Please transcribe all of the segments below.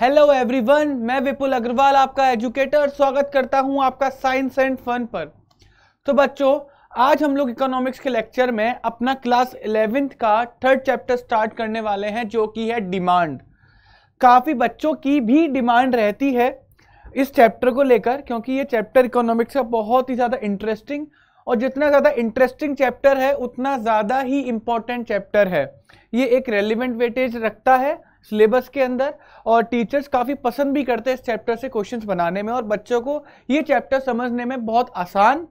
hello everyone मैं विपुल अग्रवाल आपका educator स्वागत करता हूं आपका साइंस एंड फन पर तो बच्चों आज हम लोग इकोनॉमिक्स के लेक्चर में अपना क्लास इलेवेंथ का थर्ड चैप्टर स्टार्ट करने वाले हैं जो कि है डिमांड काफ़ी बच्चों की भी डिमांड रहती है इस चैप्टर को लेकर क्योंकि ये चैप्टर इकोनॉमिक्स का बहुत ही ज़्यादा इंटरेस्टिंग और जितना ज़्यादा इंटरेस्टिंग चैप्टर है उतना ज़्यादा ही इम्पॉर्टेंट चैप्टर है ये एक रेलिवेंट वेटेज रखता है सिलेबस के अंदर और टीचर्स काफ़ी पसंद भी करते हैं इस चैप्टर से क्वेश्चंस बनाने में और बच्चों को ये चैप्टर समझने में बहुत आसान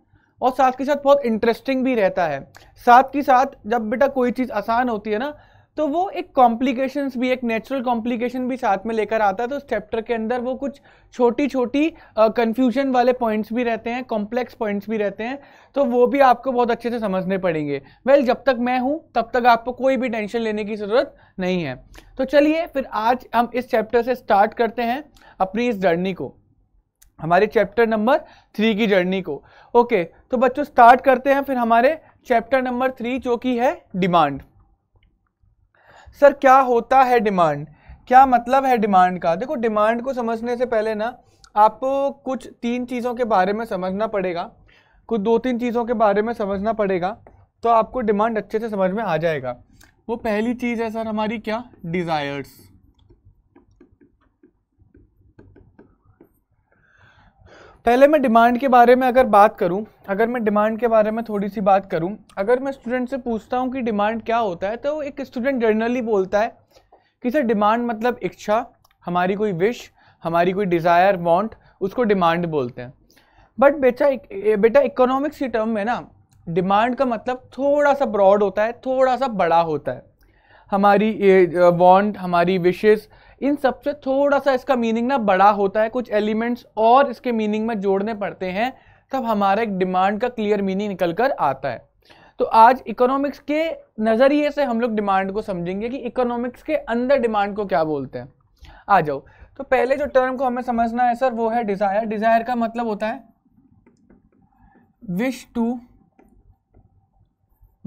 और साथ के साथ बहुत इंटरेस्टिंग भी रहता है साथ के साथ जब बेटा कोई चीज़ आसान होती है ना तो वो एक कॉम्प्लिकेशन भी एक नेचुरल कॉम्प्लिकेशन भी साथ में लेकर आता है तो उस चैप्टर के अंदर वो कुछ छोटी छोटी कन्फ्यूजन uh, वाले पॉइंट्स भी रहते हैं कॉम्प्लेक्स पॉइंट्स भी रहते हैं तो वो भी आपको बहुत अच्छे से समझने पड़ेंगे वेल well, जब तक मैं हूँ तब तक आपको कोई भी टेंशन लेने की ज़रूरत नहीं है तो चलिए फिर आज हम इस चैप्टर से स्टार्ट करते हैं अपनी इस जर्नी को हमारे चैप्टर नंबर थ्री की जर्नी को ओके okay, तो बच्चों स्टार्ट करते हैं फिर हमारे चैप्टर नंबर थ्री जो कि है डिमांड सर क्या होता है डिमांड क्या मतलब है डिमांड का देखो डिमांड को समझने से पहले ना आपको कुछ तीन चीज़ों के बारे में समझना पड़ेगा कुछ दो तीन चीज़ों के बारे में समझना पड़ेगा तो आपको डिमांड अच्छे से समझ में आ जाएगा वो पहली चीज़ है सर हमारी क्या डिज़ायर्स पहले मैं डिमांड के बारे में अगर बात करूं अगर मैं डिमांड के बारे में थोड़ी सी बात करूं अगर मैं स्टूडेंट से पूछता हूं कि डिमांड क्या होता है तो एक स्टूडेंट जनरली बोलता है कि सर डिमांड मतलब इच्छा हमारी कोई विश हमारी कोई डिज़ायर वांट उसको डिमांड बोलते हैं बट बेटा बेटा इकोनॉमिक्स की टर्म में ना डिमांड का मतलब थोड़ा सा ब्रॉड होता है थोड़ा सा बड़ा होता है हमारी वॉन्ट हमारी विशेज इन सबसे थोड़ा सा इसका मीनिंग ना बड़ा होता है कुछ एलिमेंट्स और इसके मीनिंग में जोड़ने पड़ते हैं तब हमारा एक डिमांड का क्लियर मीनिंग निकल कर आता है तो आज इकोनॉमिक्स के नज़रिए से हम लोग डिमांड को समझेंगे कि इकोनॉमिक्स के अंदर डिमांड को क्या बोलते हैं आ जाओ तो पहले जो टर्म को हमें समझना है सर वो है डिज़ायर डिज़ायर का मतलब होता है wish to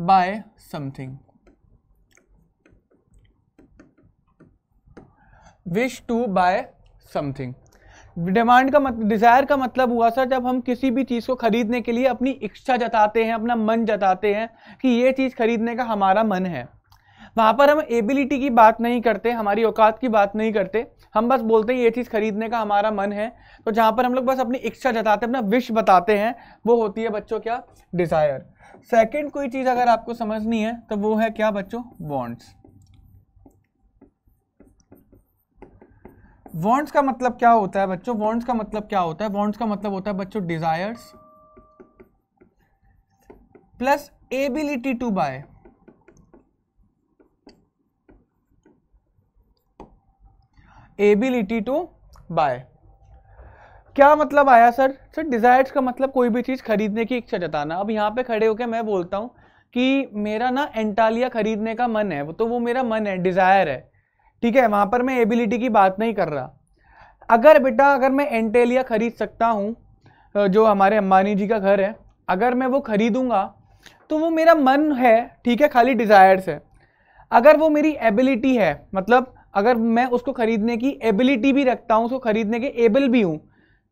buy something wish to buy something demand का मतलब डिज़ायर का मतलब हुआ सर जब हम किसी भी चीज़ को खरीदने के लिए अपनी इच्छा जताते हैं अपना मन जताते हैं कि ये चीज़ खरीदने का हमारा मन है वहाँ पर हम एबिलिटी की बात नहीं करते हमारी औकात की बात नहीं करते हम बस बोलते हैं ये चीज़ खरीदने का हमारा मन है तो जहाँ पर हम लोग बस अपनी इच्छा जताते हैं अपना विश बताते हैं वो होती है बच्चों क्या डिज़ायर सेकेंड कोई चीज़ अगर आपको समझनी है तो वो है क्या बच्चों वॉन्ट्स वॉन्ट्स का मतलब क्या होता है बच्चों वॉन्ट्स का मतलब क्या होता है वॉन्ट्स का मतलब होता है बच्चों desires plus ability to buy ability to buy क्या मतलब आया सर सर डिजायर्स का मतलब कोई भी चीज़ खरीदने की इच्छा जताना अब यहां पे खड़े होकर मैं बोलता हूं कि मेरा ना एंटालिया खरीदने का मन है वो तो वो मेरा मन है डिज़ायर है ठीक है वहाँ पर मैं एबिलिटी की बात नहीं कर रहा अगर बेटा अगर मैं एंटेलिया ख़रीद सकता हूँ जो हमारे अम्बानी जी का घर है अगर मैं वो ख़रीदूँगा तो वो मेरा मन है ठीक है खाली डिज़ायर्स है अगर वो मेरी एबिलिटी है मतलब अगर मैं उसको ख़रीदने की एबिलिटी भी रखता हूँ उसको ख़रीदने के एबल भी हूँ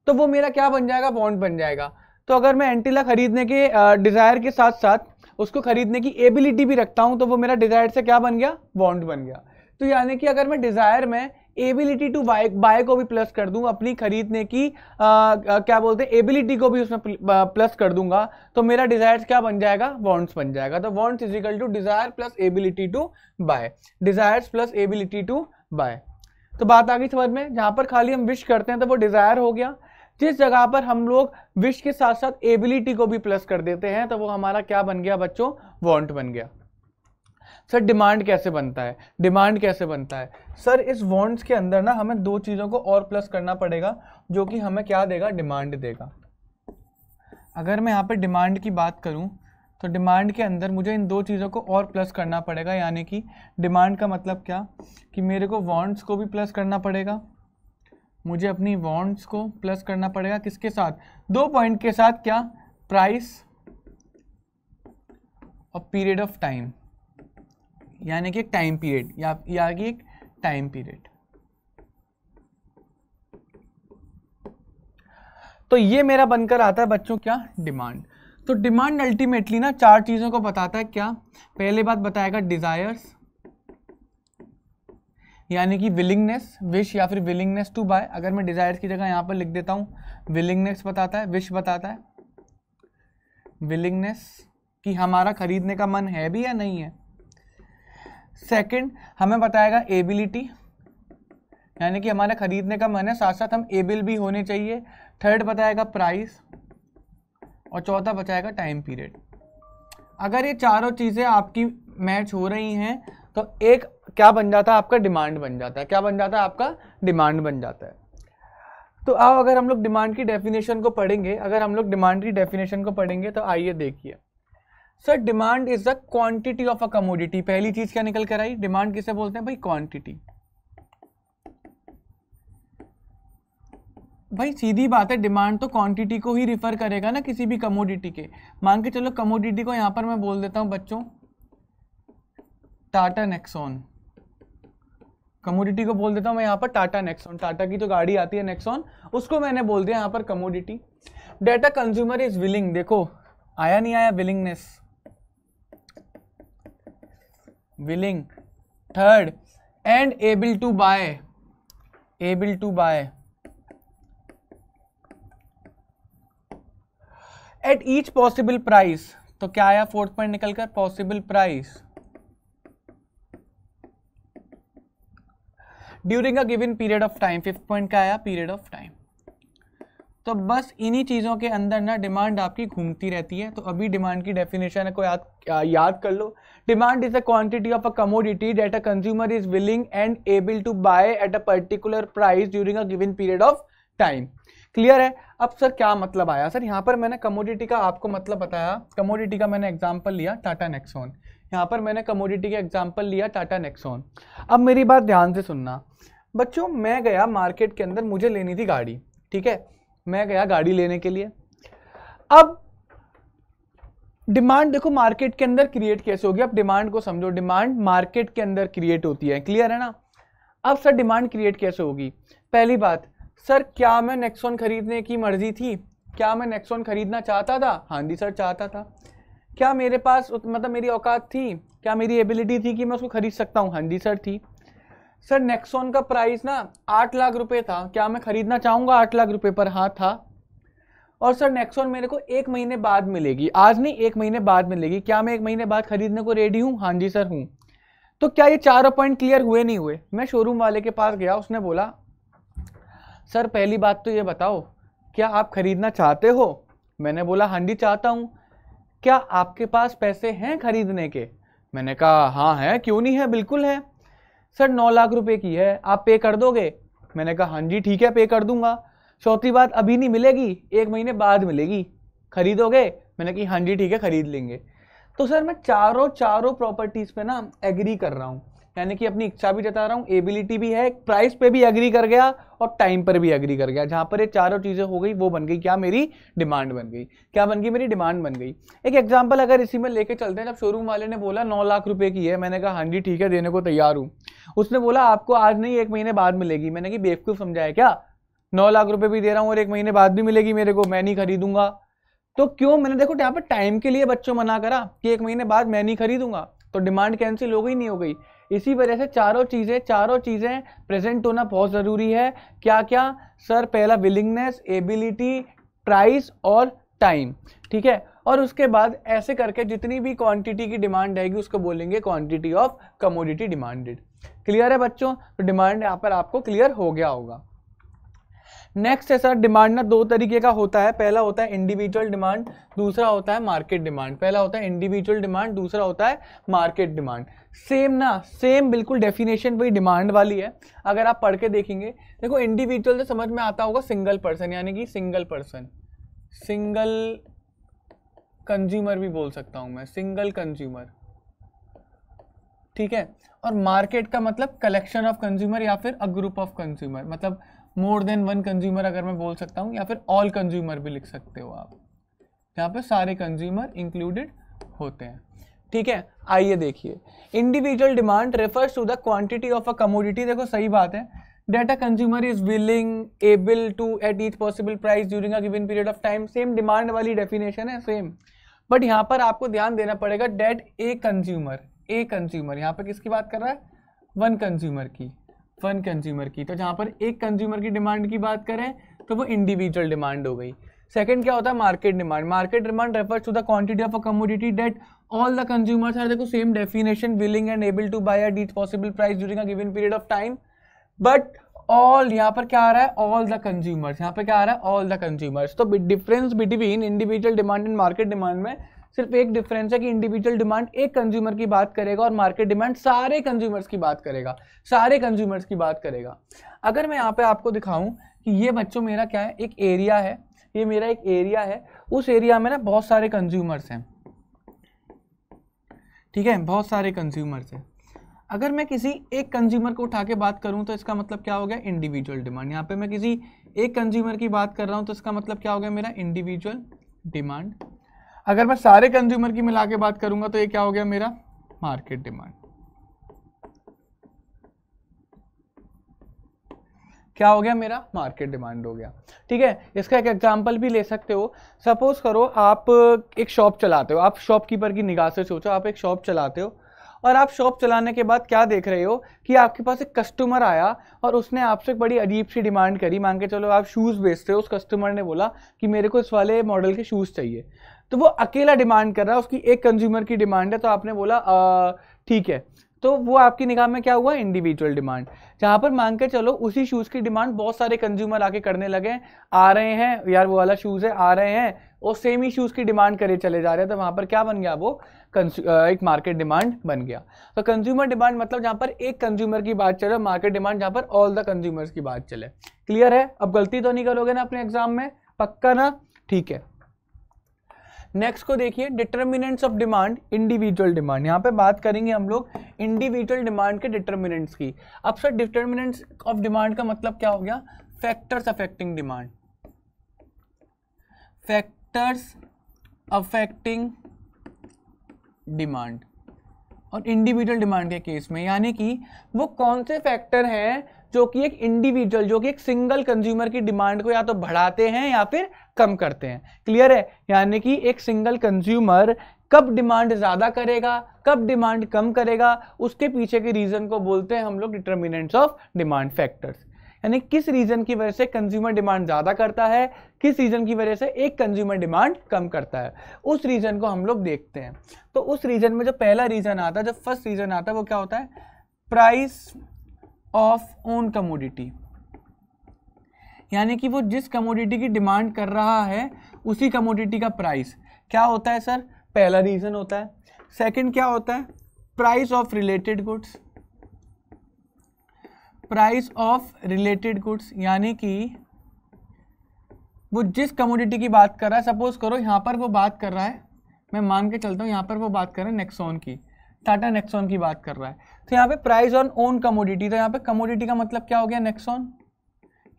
तो वो मेरा क्या बन जाएगा बॉन्ड बन जाएगा तो अगर मैं एंटीला ख़रीदने के डिज़ायर के साथ साथ उसको ख़रीदने की एबिलिटी भी रखता हूँ तो वो मेरा डिज़ायर से क्या बन गया बॉन्ड बन गया तो यानी कि अगर मैं डिजायर में एबिलिटी टू बाय बाय को भी प्लस कर दूं अपनी खरीदने की आ, क्या बोलते हैं एबिलिटी को भी उसमें प्लस कर दूंगा तो मेरा डिजायर क्या बन जाएगा वॉन्ट्स बन जाएगा तो wants is equal to desire plus ability to buy desires plus ability to buy तो बात आ गई समझ में जहां पर खाली हम विश करते हैं तो वो डिजायर हो गया जिस जगह पर हम लोग विश के साथ साथ एबिलिटी को भी प्लस कर देते हैं तो वो हमारा क्या बन गया बच्चों वॉन्ट बन गया सर डिमांड कैसे बनता है डिमांड कैसे बनता है सर इस वॉन्ट्स के अंदर ना हमें दो चीज़ों को और प्लस करना पड़ेगा जो कि हमें क्या देगा डिमांड देगा अगर मैं यहाँ पर डिमांड की बात करूँ तो डिमांड के अंदर मुझे इन दो चीज़ों को और प्लस करना पड़ेगा यानी कि डिमांड का मतलब क्या कि मेरे को वॉन्ट्स को भी प्लस करना पड़ेगा मुझे अपनी वॉन्ट्स को प्लस करना पड़ेगा किसके साथ दो पॉइंट के साथ क्या प्राइस और पीरियड ऑफ टाइम यानी कि एक टाइम पीरियड या आ गई एक टाइम पीरियड तो ये मेरा बनकर आता है बच्चों क्या डिमांड तो डिमांड अल्टीमेटली ना चार चीज़ों को बताता है क्या पहले बात बताएगा डिज़ायर्स यानी कि विलिंगनेस विश या फिर विलिंगनेस टू बाय अगर मैं डिज़ायर्स की जगह यहां पर लिख देता हूं विलिंगनेस बताता है विश बताता है विलिंगनेस कि हमारा खरीदने का मन है भी या नहीं है सेकंड हमें बताएगा एबिलिटी यानी कि हमारा खरीदने का मन है साथ साथ हम एबल भी होने चाहिए थर्ड बताएगा प्राइस और चौथा बताएगा टाइम पीरियड अगर ये चारों चीज़ें आपकी मैच हो रही हैं तो एक क्या बन जाता है आपका डिमांड बन जाता है क्या बन जाता है आपका डिमांड बन जाता है तो अब अगर हम लोग डिमांड की डेफिनेशन को पढ़ेंगे अगर हम लोग डिमांड की डेफिनेशन को पढ़ेंगे तो आइए देखिए sir demand is the quantity of a commodity पहली चीज क्या निकल कर आई डिमांड किसे बोलते हैं भाई क्वांटिटी भाई सीधी बात है डिमांड तो क्वांटिटी को ही रिफर करेगा ना किसी भी कमोडिटी के मान के चलो कमोडिटी को यहां पर मैं बोल देता हूं बच्चों टाटा नेक्सॉन कमोडिटी को बोल देता हूं मैं यहां पर टाटा नेक्सॉन टाटा की जो तो गाड़ी आती है नेक्सॉन उसको मैंने बोल दिया यहां पर commodity that a consumer is willing देखो आया नहीं आया willingness willing third and able to buy able to buy at each possible price तो क्या आया फोर्थ पॉइंट निकलकर possible price during a given period of time fifth point क्या आया पीरियड ऑफ टाइम तो बस इन्हीं चीज़ों के अंदर ना डिमांड आपकी घूमती रहती है तो अभी डिमांड की डेफिनेशन है को याद याद कर लो demand is a quantity of a commodity that a consumer is willing and able to buy at a particular price during a given period of time clear है अब सर क्या मतलब आया सर यहाँ पर मैंने कमोडिटी का आपको मतलब बताया कमोडिटी का मैंने एग्जाम्पल लिया टाटा नेक्सॉन यहाँ पर मैंने कमोडिटी का एग्जाम्पल लिया टाटा नेक्सॉन अब मेरी बात ध्यान से सुनना बच्चों मैं गया मार्केट के अंदर मुझे लेनी थी गाड़ी ठीक है मैं गया गाड़ी लेने के लिए अब डिमांड देखो मार्केट के अंदर क्रिएट कैसे होगी अब डिमांड को समझो डिमांड मार्केट के अंदर क्रिएट होती है क्लियर है ना अब सर डिमांड क्रिएट कैसे होगी पहली बात सर क्या मैं नेक्सोन खरीदने की मर्जी थी क्या मैं नेक्सोन खरीदना चाहता था हाँ जी सर चाहता था क्या मेरे पास मतलब मेरी औकात थी क्या मेरी एबिलिटी थी कि मैं उसको खरीद सकता हूँ हाँ जी सर थी सर नेक्सोन का प्राइस ना आठ लाख रुपए था क्या मैं खरीदना चाहूँगा आठ लाख रुपए पर हाँ था और सर नेक्सोन मेरे को एक महीने बाद मिलेगी आज नहीं एक महीने बाद मिलेगी क्या मैं एक महीने बाद खरीदने को रेडी हूँ हाँ जी सर हूँ तो क्या ये चारों पॉइंट क्लियर हुए नहीं हुए मैं शोरूम वाले के पास गया उसने बोला सर पहली बात तो ये बताओ क्या आप खरीदना चाहते हो मैंने बोला हाँ जी चाहता हूँ क्या आपके पास पैसे हैं खरीदने के मैंने कहा हाँ है क्यों नहीं है बिल्कुल है सर नौ लाख रुपए की है आप पे कर दोगे मैंने कहा हाँ जी ठीक है पे कर दूंगा चौथी बात अभी नहीं मिलेगी एक महीने बाद मिलेगी खरीदोगे मैंने कहा हाँ जी ठीक है खरीद लेंगे तो सर मैं चारों चारों प्रॉपर्टीज़ पे ना एग्री कर रहा हूँ यानी कि अपनी इच्छा भी जता रहा हूँ एबिलिटी भी है प्राइस पे भी एग्री कर गया और टाइम पर भी एग्री कर गया जहाँ पर ये चारों चीज़ें हो गई वो बन गई क्या मेरी डिमांड बन गई क्या बन गई मेरी डिमांड बन गई एक एग्जाम्पल अगर इसी में लेके चलते हैं जब शोरूम वाले ने बोला नौ लाख रुपये की है मैंने कहा हाँ जी ठीक है देने को तैयार हूँ उसने बोला आपको आज नहीं एक महीने बाद मिलेगी मैंने कि बेवकूफ़ समझाया क्या नौ लाख रुपए भी दे रहा हूँ और एक महीने बाद भी मिलेगी मेरे को मैं नहीं खरीदूंगा तो क्यों मैंने देखो यहाँ पर टाइम के लिए बच्चों मना करा कि एक महीने बाद मैं नहीं खरीदूंगा तो डिमांड कैंसिल हो गई नहीं हो गई इसी वजह से चारों चीज़ें चारों चीज़ें प्रेजेंट होना बहुत ज़रूरी है क्या क्या सर पहला विलिंगनेस एबिलिटी प्राइस और टाइम ठीक है और उसके बाद ऐसे करके जितनी भी क्वांटिटी की डिमांड आएगी उसको बोलेंगे quantity of commodity demanded clear है बच्चों तो डिमांड यहाँ पर आपको क्लियर हो गया होगा नेक्स्ट है सर डिमांड ना दो तरीके का होता है पहला होता है इंडिविजुअल डिमांड दूसरा होता है मार्केट डिमांड पहला होता है इंडिविजुअल डिमांड दूसरा होता है मार्केट डिमांड सेम ना सेम बिल्कुल डेफिनेशन वही डिमांड वाली है अगर आप पढ़ के देखेंगे देखो इंडिविजुअल तो समझ में आता होगा सिंगल पर्सन यानी कि सिंगल पर्सन सिंगल कंज्यूमर भी बोल सकता हूं मैं सिंगल कंज्यूमर ठीक है और मार्केट का मतलब कलेक्शन ऑफ कंज्यूमर या फिर अ ग्रुप ऑफ कंज्यूमर मतलब मोर देन वन कंज्यूमर अगर मैं बोल सकता हूं या फिर ऑल कंज्यूमर भी लिख सकते हो आप यहां पे सारे कंज्यूमर इंक्लूडेड होते हैं ठीक है आइए देखिए individual demand refers to the quantity of a commodity देखो सही बात है that a consumer is willing able to at each possible price during a given period of time same demand वाली definition है same बट यहाँ पर आपको ध्यान देना पड़ेगा that a consumer a consumer यहाँ पर किसकी बात कर रहा है वन कंज्यूमर की वन कंज्यूमर की तो जहाँ पर एक कंज्यूमर की डिमांड की बात करें तो वो इंडिविजुअल डिमांड हो गई सेकंड क्या होता है market demand market demand refers to the quantity of a commodity that all the consumers are देखो same definition willing and able to buy at each possible price during a given period of time but all यहाँ पर क्या आ रहा है all the consumers यहाँ पर क्या आ रहा है ऑल द कंज्यूमर्स तो difference between individual demand and market demand में सिर्फ एक डिफरेंस है कि इंडिविजुअल डिमांड एक कंज्यूमर की बात करेगा और मार्केट डिमांड सारे कंज्यूमर्स की बात करेगा सारे कंज्यूमर्स की बात करेगा अगर मैं यहाँ पे आपको दिखाऊं कि ये बच्चों मेरा क्या है एक एरिया है ये मेरा एक एरिया है उस एरिया में ना बहुत सारे कंज्यूमर्स हैं ठीक है बहुत सारे कंज्यूमर्स हैं अगर मैं किसी एक कंज्यूमर को उठा के बात करूं तो इसका मतलब क्या हो गया इंडिविजुअल डिमांड यहाँ पे मैं किसी एक कंज्यूमर की बात कर रहा हूं तो इसका मतलब क्या हो गया मेरा इंडिविजुअल डिमांड अगर मैं सारे कंज्यूमर की मिला के बात करूंगा तो ये क्या हो गया मेरा मार्केट डिमांड क्या हो गया मेरा मार्केट डिमांड हो गया ठीक है इसका एक एग्जाम्पल भी ले सकते हो सपोज करो आप एक शॉप चलाते हो आप शॉपकीपर की निगाह से सोचो आप एक शॉप चलाते हो और आप शॉप चलाने के बाद क्या देख रहे हो कि आपके पास एक कस्टमर आया और उसने आपसे एक बड़ी अजीब सी डिमांड करी मान के चलो आप शूज़ बेचते हो उस कस्टमर ने बोला कि मेरे को इस वाले मॉडल के शूज़ चाहिए तो वो अकेला डिमांड कर रहा है उसकी एक कंज्यूमर की डिमांड है तो आपने बोला ठीक है तो वो आपकी निगाह में क्या हुआ इंडिविजुअल डिमांड जहाँ पर मान के चलो उसी शूज़ की डिमांड बहुत सारे कंज्यूमर आके करने लगे आ रहे हैं यार वो वाला शूज़ है आ रहे हैं और सेम ही शूज़ की डिमांड करे चले जा रहे हैं तो वहाँ पर क्या बन गया वो एक मार्केट डिमांड बन गया तो कंज्यूमर डिमांड मतलब जहाँ पर एक कंज्यूमर की बात चले मार्केट डिमांड जहाँ पर ऑल द कंज्यूमर्स की बात चले क्लियर है अब गलती तो नहीं करोगे ना अपने एग्जाम में पक्का ना ठीक है नेक्स्ट को देखिए determinants of demand individual demand यहाँ पे बात करेंगे हम लोग इंडिविजुअल डिमांड के डिटर्मिनेंट्स की अब सर डिटर्मिनेंट्स ऑफ डिमांड का मतलब क्या हो गया factors affecting demand factors affecting demand और इंडिविजुअल डिमांड के केस में यानी कि वो कौन से फैक्टर हैं जो कि एक इंडिविजुअल जो कि एक सिंगल कंज्यूमर की डिमांड को या तो बढ़ाते हैं या फिर कम करते हैं क्लियर है यानी कि एक सिंगल कंज्यूमर कब डिमांड ज़्यादा करेगा कब डिमांड कम करेगा उसके पीछे के रीज़न को बोलते हैं हम लोग डिटर्मिनेंट्स ऑफ डिमांड फैक्टर्स यानी किस रीज़न की वजह से कंज्यूमर डिमांड ज़्यादा करता है किस रीज़न की वजह से एक कंज्यूमर डिमांड कम करता है उस रीज़न को हम लोग देखते हैं तो उस रीज़न में जो पहला रीज़न आता है जो फर्स्ट रीज़न आता है वो क्या होता है प्राइस ऑफ ओन कमोडिटी यानी कि वो जिस कमोडिटी की डिमांड कर रहा है उसी कमोडिटी का प्राइस क्या होता है सर पहला रीज़न होता है सेकंड क्या होता है price of related goods price of related goods यानी कि वो जिस कमोडिटी की बात कर रहा है सपोज करो यहां पर वो बात कर रहा है मैं मान के चलता हूँ यहां पर वो बात कर रहा है नेक्सॉन की टाटा नेक्सॉन की बात कर रहा है तो यहाँ पे प्राइस ऑन ओन कमोडिटी तो यहाँ पे कमोडिटी का मतलब क्या हो गया नेक्सॉन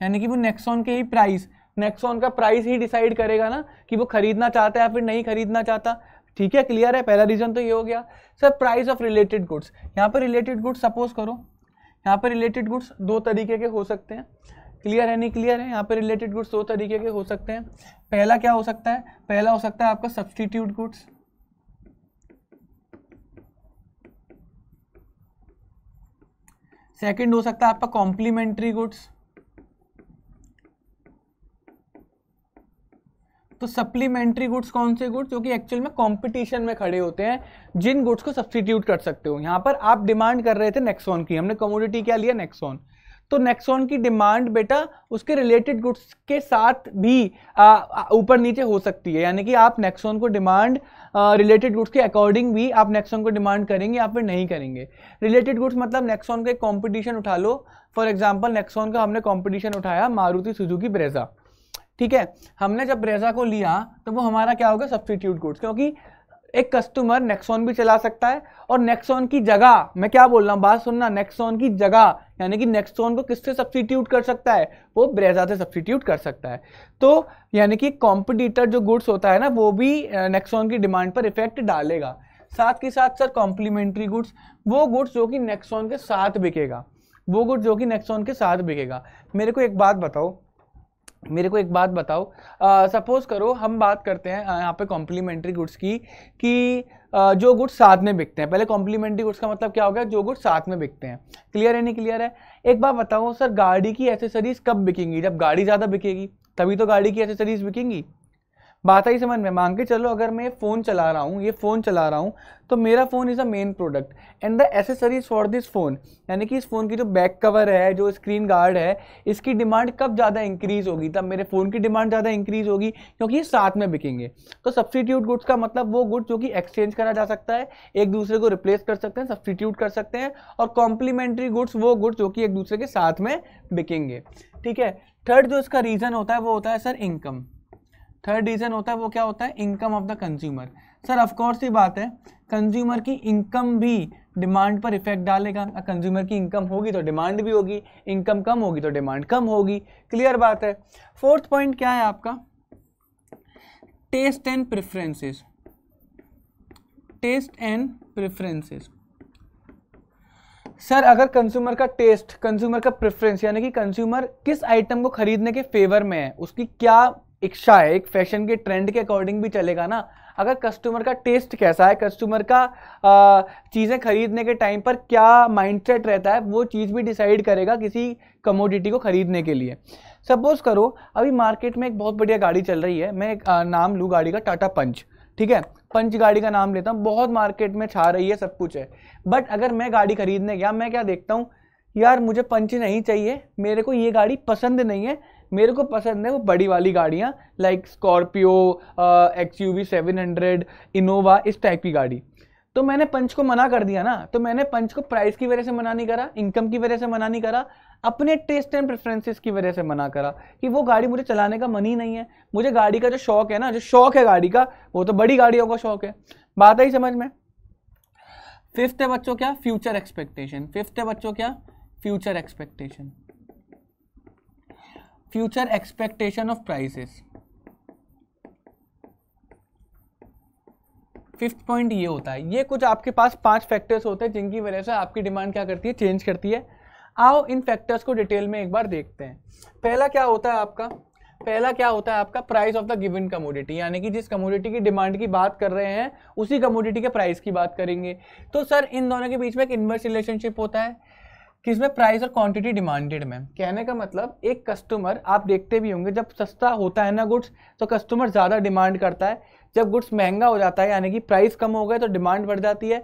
यानी कि वो नेक्सॉन के ही प्राइस नेक्सॉन का प्राइस ही डिसाइड करेगा ना कि वो खरीदना चाहता है या फिर नहीं खरीदना चाहता ठीक है क्लियर है पहला रीजन तो ये हो गया sir price of related goods यहाँ पर रिलेटेड गुड्स सपोज करो यहाँ पर रिलेटेड गुड्स दो तरीके के हो सकते हैं क्लियर है नहीं क्लियर है यहाँ पर रिलेटेड गुड्स दो तरीके के हो सकते हैं पहला क्या हो सकता है पहला हो सकता है आपका सब्सटीट्यूट गुड्स सेकंड हो सकता है आपका कॉम्प्लीमेंट्री गुड्स तो सप्लीमेंट्री गुड्स कौन से गुड्स जो कि एक्चुअल में कंपटीशन में खड़े होते हैं जिन गुड्स को सब्सटीट्यूट कर सकते हो यहां पर आप डिमांड कर रहे थे नेक्सॉन की हमने कमोडिटी क्या लिया नेक्सॉन तो नेक्सॉन की डिमांड बेटा उसके रिलेटेड गुड्स के साथ भी ऊपर नीचे हो सकती है यानी कि आप नेक्सॉन को डिमांड रिलेटेड गुड्स के अकॉर्डिंग भी आप नेक्सॉन को डिमांड करेंगे या फिर नहीं करेंगे रिलेटेड गुड्स मतलब नेक्सॉन का एक कॉम्पिटिशन उठा लो फॉर एग्जाम्पल नेक्सॉन का हमने कॉम्पिटिशन उठाया मारुति सुजुकी ब्रेजा ठीक है हमने जब ब्रेजा को लिया तो वो हमारा क्या होगा सब्सटीट्यूट गुड्स क्योंकि एक कस्टमर नेक्सॉन भी चला सकता है और नेक्सॉन की जगह मैं क्या बोल रहा हूँ बात सुनना नेक्सॉन की जगह यानी कि नेक्स्ट्रॉन को किससे सब्सिट्यूट कर सकता है वो ब्रेजा से सब्सिट्यूट कर सकता है तो यानी कि कॉम्पिटिटर जो गुड्स होता है ना वो भी नेक्सॉन की डिमांड पर इफेक्ट डालेगा साथ के साथ सर कॉम्प्लीमेंट्री गुड्स वो गुड्स जो कि नेक्सॉन के साथ बिकेगा वो गुड्स जो कि नेक्सॉन के साथ बिकेगा मेरे को एक बात बताओ मेरे को एक बात बताओ सपोज करो हम बात करते हैं यहाँ पे कॉम्प्लीमेंट्री गुड्स की कि जो गुड्स साथ में बिकते हैं पहले कॉम्प्लीमेंट्री गुड्स का मतलब क्या हो गया जो गुड्स साथ में बिकते हैं क्लियर है नहीं क्लियर है एक बात बताओ सर गाड़ी की एसेसरीज कब बिकेंगी जब गाड़ी ज़्यादा बिकेगी तभी तो गाड़ी की एसेसरीज बिकेंगी बात आई समझ में मांग के चलो अगर मैं फ़ोन चला रहा हूँ ये फ़ोन चला रहा हूँ तो मेरा phone is a main product and the accessories for this phone यानी कि इस फ़ोन की जो बैक कवर है जो स्क्रीन गार्ड है इसकी डिमांड कब ज़्यादा इंक्रीज़ होगी तब मेरे फ़ोन की डिमांड ज़्यादा इंक्रीज़ होगी क्योंकि ये साथ में बिकेंगे तो सब्सटीट्यूट गुड्स का मतलब वो गुड्स जो कि एक्सचेंज करा जा सकता है एक दूसरे को रिप्लेस कर सकते हैं सब्सटीट्यूट कर सकते हैं और कॉम्प्लीमेंट्री गुड्स वो गुड्स जो कि एक दूसरे के साथ में बिकेंगे ठीक है थर्ड जो इसका रीज़न होता है वो होता है सर इनकम थर्ड रीज़न होता है वो क्या होता है income of the consumer sir of course ये बात है कंज्यूमर की इनकम भी डिमांड पर इफेक्ट डालेगा कंज्यूमर की इनकम होगी तो डिमांड भी होगी इनकम कम होगी तो डिमांड कम होगी क्लियर बात है फोर्थ पॉइंट क्या है आपका taste and preferences taste and preferences sir अगर कंज्यूमर का टेस्ट कंज्यूमर का प्रेफरेंस यानी कि कंज्यूमर किस आइटम को खरीदने के फेवर में है उसकी क्या इच्छा है एक फैशन के ट्रेंड के अकॉर्डिंग भी चलेगा ना अगर कस्टमर का टेस्ट कैसा है कस्टमर का चीज़ें खरीदने के टाइम पर क्या माइंडसेट रहता है वो चीज़ भी डिसाइड करेगा किसी कमोडिटी को ख़रीदने के लिए सपोज़ करो अभी मार्केट में एक बहुत बढ़िया गाड़ी चल रही है मैं एक नाम लूँ गाड़ी का टाटा पंच ठीक है पंच गाड़ी का नाम लेता हूँ बहुत मार्केट में छा रही है सब कुछ है बट अगर मैं गाड़ी खरीदने गया मैं क्या देखता हूँ यार मुझे पंच नहीं चाहिए मेरे को ये गाड़ी पसंद नहीं है मेरे को पसंद है वो बड़ी वाली गाड़ियाँ like Scorpio X U V seven hundred Innova इस टाइप की गाड़ी तो मैंने पंच को मना कर दिया ना तो मैंने पंच को प्राइस की वजह से मना नहीं करा इनकम की वजह से मना नहीं करा अपने टेस्ट एंड प्रेफरेंसेस की वजह से मना करा कि वो गाड़ी मुझे चलाने का मन ही नहीं है मुझे गाड़ी का जो शौक है ना जो शौक है गाड़ी का वो तो बड़ी गाड़ियों का शौक है बात आई समझ में फिफ्थ है बच्चों क्या फ्यूचर एक्सपेक्टेशन फिफ्थ है बच्चों क्या future expectation future expectation of prices fifth point ये होता है ये कुछ आपके पास पांच फैक्टर्स होते हैं जिनकी वजह से आपकी डिमांड क्या करती है चेंज करती है आओ इन फैक्टर्स को डिटेल में एक बार देखते हैं पहला क्या होता है आपका पहला क्या होता है आपका price of the given commodity यानी कि जिस कमोडिटी की डिमांड की बात कर रहे हैं उसी कमोडिटी के प्राइस की बात करेंगे तो सर इन दोनों के बीच में एक इन्वर्स रिलेशनशिप होता है किसमें प्राइस और क्वांटिटी डिमांडेड मैम कहने का मतलब एक कस्टमर आप देखते भी होंगे जब सस्ता होता है ना गुड्स तो कस्टमर ज़्यादा डिमांड करता है जब गुड्स महंगा हो जाता है यानी कि प्राइस कम हो गए तो डिमांड बढ़ जाती है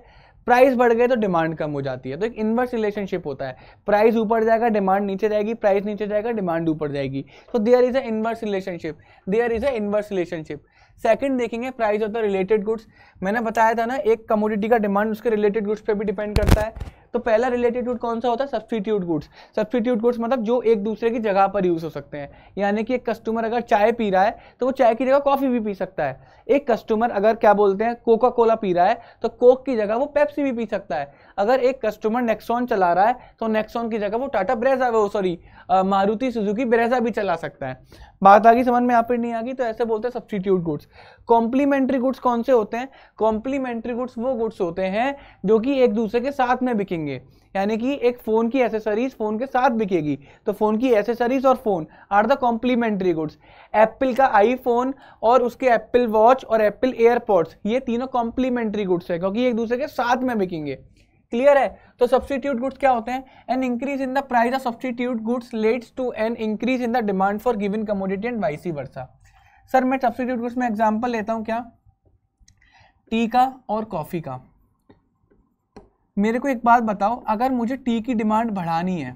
प्राइस बढ़ गए तो डिमांड कम हो जाती है तो एक इन्वर्स रिलेशनशिप होता है प्राइस ऊपर जाएगा डिमांड नीचे जाएगी प्राइस नीचे जाएगा डिमांड ऊपर जाएगी तो there is a inverse relationship there is a inverse relationship second देखेंगे price of the related goods मैंने बताया था ना एक कमोडिटी का डिमांड उसके रिलेटेड गुड्स पे भी डिपेंड करता है तो पहला रिलेटेड कौन सा होता है सब्सटीट्यूट गुड्स सब्सटीट्यूट गुड्स मतलब जो एक दूसरे की जगह पर यूज़ हो सकते हैं यानी कि एक कस्टमर अगर चाय पी रहा है तो वो चाय की जगह कॉफ़ी भी पी सकता है एक कस्टमर अगर क्या बोलते हैं कोका कोला पी रहा है तो कोक की जगह वो पेप्सी भी पी सकता है अगर एक कस्टमर नेक्सॉन चला रहा है तो नेक्सॉन की जगह वो टाटा ब्रेजा वो सॉरी मारुति सुजुकी ब्रेजा भी चला सकता है बात आगे समझ में यहाँ पर नहीं आ गई तो ऐसे बोलते हैं सब्सटीट्यूट गुड्स कॉम्प्लीमेंट्री गुड्स कौन से होते हैं कॉम्प्लीमेंट्री गुड्स वो गुड्स होते हैं जो कि एक दूसरे के साथ में बिकेंगे यानी कि एक फ़ोन की एसेसरीज फ़ोन के साथ बिकेगी तो फ़ोन की एसेसरीज और phone are the complementary goods Apple का आईफोन और उसके एप्पल वॉच और एप्पल एयरपोर्ट्स ये तीनों कॉम्प्लीमेंट्री गुड्स है क्योंकि एक दूसरे के साथ में बिकेंगे क्लियर है तो सब्सटीट्यूट गुड्स क्या होते हैं an increase in the price of substitute goods leads to an increase in the demand for given commodity and vice versa sir मैं सब्सटीट्यूट गुड्स में एग्जाम्पल लेता हूँ क्या टी का और कॉफ़ी का मेरे को एक बात बताओ अगर मुझे टी की डिमांड बढ़ानी है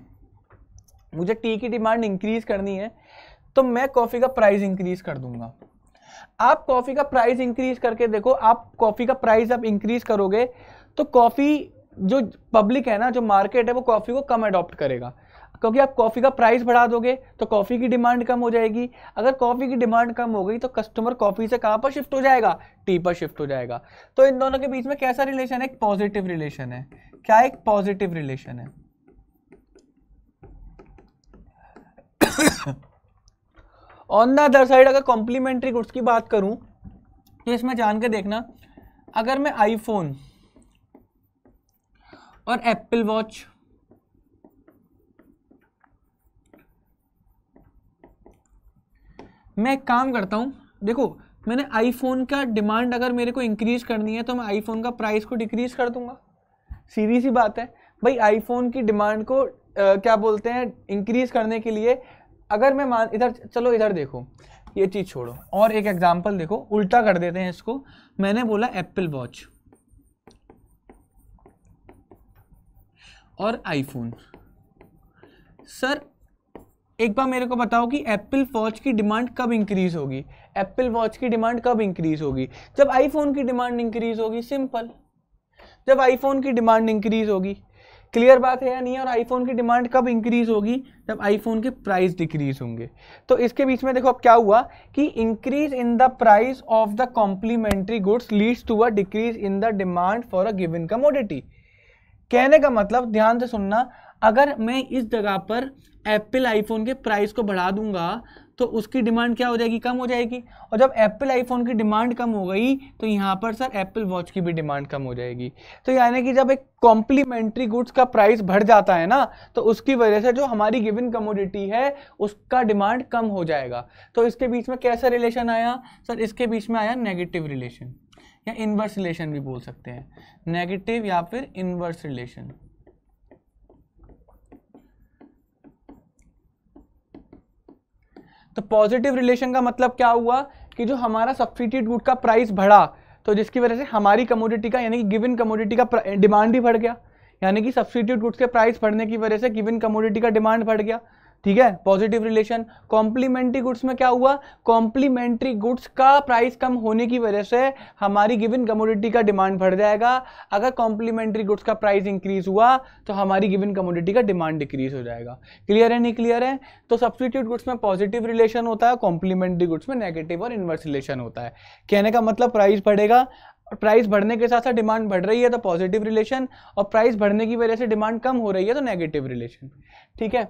मुझे टी की डिमांड इंक्रीज करनी है तो मैं कॉफ़ी का प्राइस इंक्रीज कर दूंगा आप कॉफ़ी का प्राइस इंक्रीज करके देखो आप कॉफ़ी का प्राइस आप इंक्रीज करोगे तो कॉफ़ी जो पब्लिक है ना जो मार्केट है वो कॉफ़ी को कम अडॉप्ट करेगा क्योंकि आप कॉफ़ी का प्राइस बढ़ा दोगे तो कॉफ़ी की डिमांड कम हो जाएगी अगर कॉफ़ी की डिमांड कम हो गई तो कस्टमर कॉफ़ी से कहाँ पर शिफ्ट हो जाएगा टी पर शिफ्ट हो जाएगा तो इन दोनों के बीच में कैसा रिलेशन है एक पॉजिटिव रिलेशन है क्या एक पॉजिटिव रिलेशन है ऑन द अदर साइड अगर कॉम्प्लीमेंट्री गुड्स की बात करूं तो इसमें जान के देखना अगर मैं आईफोन और एप्पल वॉच मैं एक काम करता हूँ देखो मैंने आईफोन का डिमांड अगर मेरे को इंक्रीज करनी है तो मैं आईफोन का प्राइस को डिक्रीज कर दूंगा सीधी सी बात है भाई आईफोन की डिमांड को आ, क्या बोलते हैं इंक्रीज करने के लिए अगर मैं मान इधर चलो इधर देखो ये चीज़ छोड़ो और एक एग्जाम्पल देखो उल्टा कर देते हैं इसको मैंने बोला एप्पल वॉच और आईफोन सर एक बार मेरे को बताओ कि एप्पल वॉच की डिमांड कब इंक्रीज होगी एप्पल वॉच की डिमांड कब इंक्रीज होगी जब आईफोन की डिमांड इंक्रीज होगी सिंपल जब आईफोन की डिमांड इंक्रीज होगी क्लियर बात है या नहीं और आईफोन की डिमांड कब इंक्रीज होगी जब आईफोन के प्राइस डिक्रीज होंगे तो इसके बीच में देखो अब क्या हुआ कि increase in the price of the complementary goods leads to a decrease in the demand for a given commodity कहने का मतलब ध्यान से सुनना अगर मैं इस जगह पर एप्पल आईफोन के प्राइस को बढ़ा दूंगा तो उसकी डिमांड क्या हो जाएगी कम हो जाएगी और जब एप्पल आईफोन की डिमांड कम हो गई तो यहाँ पर सर एप्पल वॉच की भी डिमांड कम हो जाएगी तो यानी कि जब एक कॉम्प्लीमेंट्री गुड्स का प्राइस बढ़ जाता है ना तो उसकी वजह से जो हमारी गिवन कमोडिटी है उसका डिमांड कम हो जाएगा तो इसके बीच में कैसा रिलेशन आया सर इसके बीच में आया नेगेटिव रिलेशन या इन्वर्स रिलेशन भी बोल सकते हैं नेगेटिव या फिर इन्वर्स रिलेशन तो पॉजिटिव रिलेशन का मतलब क्या हुआ कि जो हमारा सब्सिट्यूट गुड का प्राइस बढ़ा तो जिसकी वजह से हमारी कमोडिटी का यानी कि गिवन कमोडिटी का डिमांड भी बढ़ गया यानी कि सब्सिट्यूट गुड्स के प्राइस बढ़ने की वजह से गिवन कमोडिटी का डिमांड बढ़ गया ठीक है पॉजिटिव रिलेशन कॉम्प्लीमेंट्री गुड्स में क्या हुआ कॉम्प्लीमेंट्री गुड्स का प्राइस कम होने की वजह से हमारी गिवन कमोडिटी का डिमांड बढ़ जाएगा अगर कॉम्प्लीमेंट्री गुड्स का प्राइस इंक्रीज हुआ तो हमारी गिवन कमोडिटी का डिमांड डिक्रीज हो जाएगा क्लियर है नहीं क्लियर है तो सब्सटीट्यूट गुड्स में पॉजिटिव रिलेशन होता है कॉम्प्लीमेंट्री गुड्स में नेगेटिव और इन्वर्स रिलेशन होता है कहने का मतलब प्राइस बढ़ेगा प्राइस बढ़ने के साथ साथ डिमांड बढ़ रही है तो पॉजिटिव रिलेशन और प्राइस बढ़ने की वजह से डिमांड कम हो रही है तो नेगेटिव रिलेशन ठीक है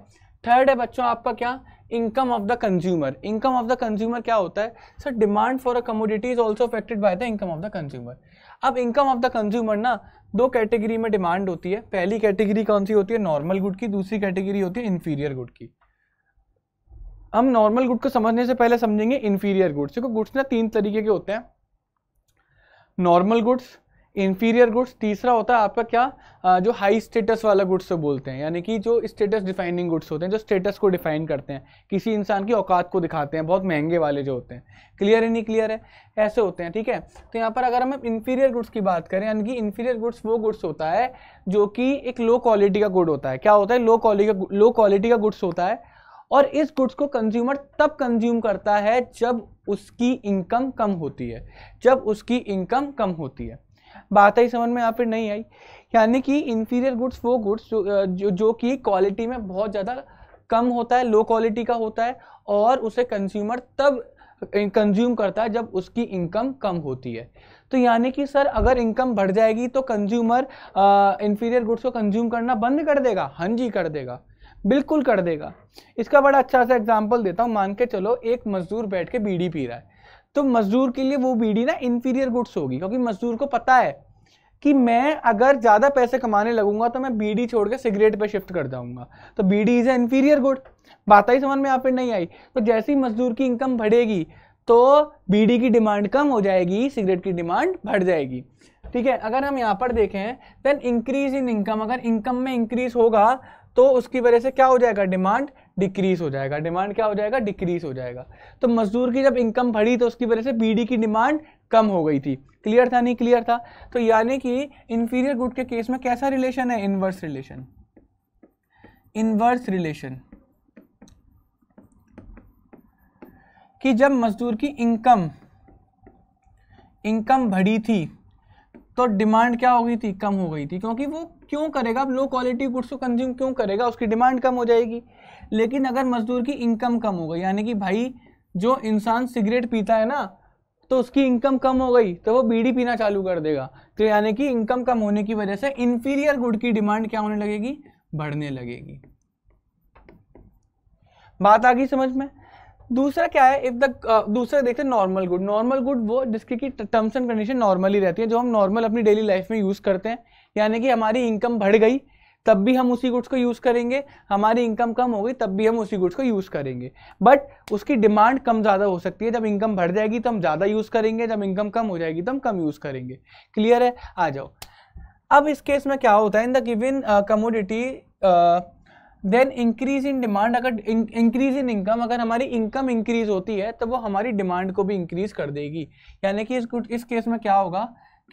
थर्ड है बच्चों आपका क्या income of the consumer income of the consumer क्या होता है sir demand for a commodity is also affected by the income of the consumer अब इनकम ऑफ द कंज्यूमर ना दो कैटेगरी में डिमांड होती है पहली कैटेगरी कौन सी होती है नॉर्मल गुड की दूसरी कैटेगरी होती है इन्फीरियर गुड की हम नॉर्मल गुड को समझने से पहले समझेंगे इन्फीरियर गुड्स देखो गुड्स ना तीन तरीके के होते हैं नॉर्मल गुड्स इन्फीरियर गुड्स तीसरा होता है आपका क्या जो हाई स्टेटस वाला गुड्स से बोलते हैं यानी कि जो स्टेटस डिफाइनिंग गुड्स होते हैं जो स्टेटस को डिफाइन करते हैं किसी इंसान की औकात को दिखाते हैं बहुत महंगे वाले जो होते हैं क्लियर ही नहीं क्लियर है ऐसे होते हैं ठीक है तो यहाँ पर अगर हम इन्फीरियर गुड्स की बात करें यानी कि इन्फीरियर गुड्स वो गुड्स होता है जो कि एक लो क्वालिटी का गुड होता है क्या होता है लो क्वालिटी का लो क्वालिटी का गुड्स होता है और इस गुड्स को कंज्यूमर तब कंज्यूम करता है जब उसकी इनकम कम होती है जब उसकी इनकम कम होती है बात आई समझ में यहाँ पर नहीं आई यानी कि इन्फीरियर गुड्स वो गुड्स जो जो, जो कि क्वालिटी में बहुत ज़्यादा कम होता है लो क्वालिटी का होता है और उसे कंज्यूमर तब कंज्यूम करता है जब उसकी इनकम कम होती है तो यानी कि सर अगर इनकम बढ़ जाएगी तो कंज्यूमर इन्फीरियर गुड्स को कंज्यूम करना बंद कर देगा हाँ जी कर देगा बिल्कुल कर देगा इसका बड़ा अच्छा सा एग्जाम्पल देता हूँ मान के चलो एक मजदूर बैठ के बीड़ी पी रहा है तो मजदूर के लिए वो बीडी ना इंफीरियर गुड्स होगी क्योंकि मजदूर को पता है कि मैं अगर ज़्यादा पैसे कमाने लगूंगा तो मैं बीडी छोड़ के सिगरेट पे शिफ्ट कर जाऊंगा तो bidi is a inferior good बात ही समझ में यहाँ पे नहीं आई तो जैसे ही मजदूर की इनकम बढ़ेगी तो बीडी की डिमांड कम हो जाएगी सिगरेट की डिमांड बढ़ जाएगी ठीक है अगर हम यहाँ पर देखें देन इंक्रीज इन इनकम अगर इनकम में इंक्रीज होगा तो उसकी वजह से क्या हो जाएगा डिमांड डिक्रीज हो जाएगा डिमांड क्या हो जाएगा डिक्रीज हो जाएगा तो मजदूर की जब इनकम बढ़ी तो उसकी वजह से बीडी की डिमांड कम हो गई थी क्लियर था नहीं क्लियर था तो यानी कि इंफीरियर गुड के केस में कैसा रिलेशन है इनवर्स रिलेशन इनवर्स रिलेशन कि जब मजदूर की इनकम इनकम बढ़ी थी तो डिमांड क्या हो गई थी कम हो गई थी क्योंकि वो क्यों करेगा अब लो क्वालिटी गुड्स को कंज्यूम क्यों करेगा उसकी डिमांड कम हो जाएगी लेकिन अगर मजदूर की इनकम कम हो गई यानी कि भाई जो इंसान सिगरेट पीता है ना तो उसकी इनकम कम हो गई तो वो बीड़ी पीना चालू कर देगा तो यानी कि इनकम कम होने की वजह से इंफीरियर गुड की डिमांड क्या होने लगेगी बढ़ने लगेगी बात आ गई समझ में दूसरा क्या है इफ द दूसरा देखते हैं नॉर्मल गुड नॉर्मल गुड वो जिसकी की टर्म्स एंड कंडीशन नॉर्मली रहती है जो हम नॉर्मल अपनी डेली लाइफ में यूज़ करते हैं यानी कि हमारी इनकम बढ़ गई तब भी हम उसी गुड्स को यूज़ करेंगे हमारी इनकम कम होगी तब भी हम उसी गुड्स को यूज़ करेंगे बट उसकी डिमांड कम ज़्यादा हो सकती है जब इनकम बढ़ जाएगी तो हम ज़्यादा यूज़ करेंगे जब इनकम कम हो जाएगी तो हम कम यूज़ करेंगे क्लियर है आ जाओ अब इस केस में क्या होता है in the given commodity then increase in demand अगर इंक्रीज इन इनकम अगर हमारी इनकम इंक्रीज होती है तो वो हमारी डिमांड को भी इंक्रीज कर देगी यानी कि इस इस केस में क्या होगा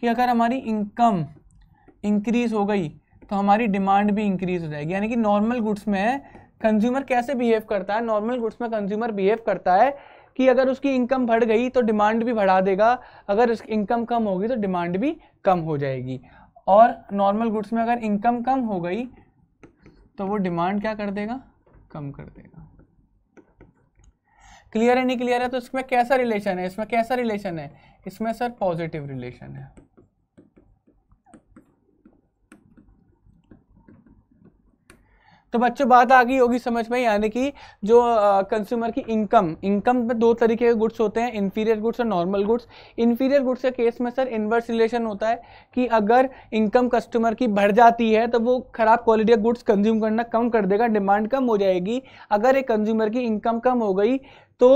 कि अगर हमारी इनकम इंक्रीज हो गई तो हमारी डिमांड भी इंक्रीज हो जाएगी यानी कि नॉर्मल गुड्स में कंज्यूमर कैसे बिहेव करता है नॉर्मल गुड्स में कंज्यूमर बिहेव करता है कि अगर उसकी इनकम बढ़ गई तो डिमांड भी बढ़ा देगा अगर उसकी इनकम कम होगी तो डिमांड भी कम हो जाएगी और नॉर्मल गुड्स में अगर इनकम कम हो गई तो वो डिमांड क्या कर देगा कम कर देगा क्लियर है नहीं क्लियर है तो इसमें कैसा रिलेशन है इसमें कैसा रिलेशन है इसमें सर पॉजिटिव रिलेशन है तो बच्चों बात आ गई होगी समझ में यानी कि जो कंज्यूमर की इनकम इनकम में दो तरीके के गुड्स होते हैं इन्फीरियर गुड्स और नॉर्मल गुड्स इन्फीरियर गुड्स के केस में सर इन्वर्स रिलेशन होता है कि अगर इनकम कस्टमर की बढ़ जाती है तो वो खराब क्वालिटी का गुड्स कंज्यूम करना कम कर देगा डिमांड कम हो जाएगी अगर एक कंज्यूमर की इनकम कम हो गई तो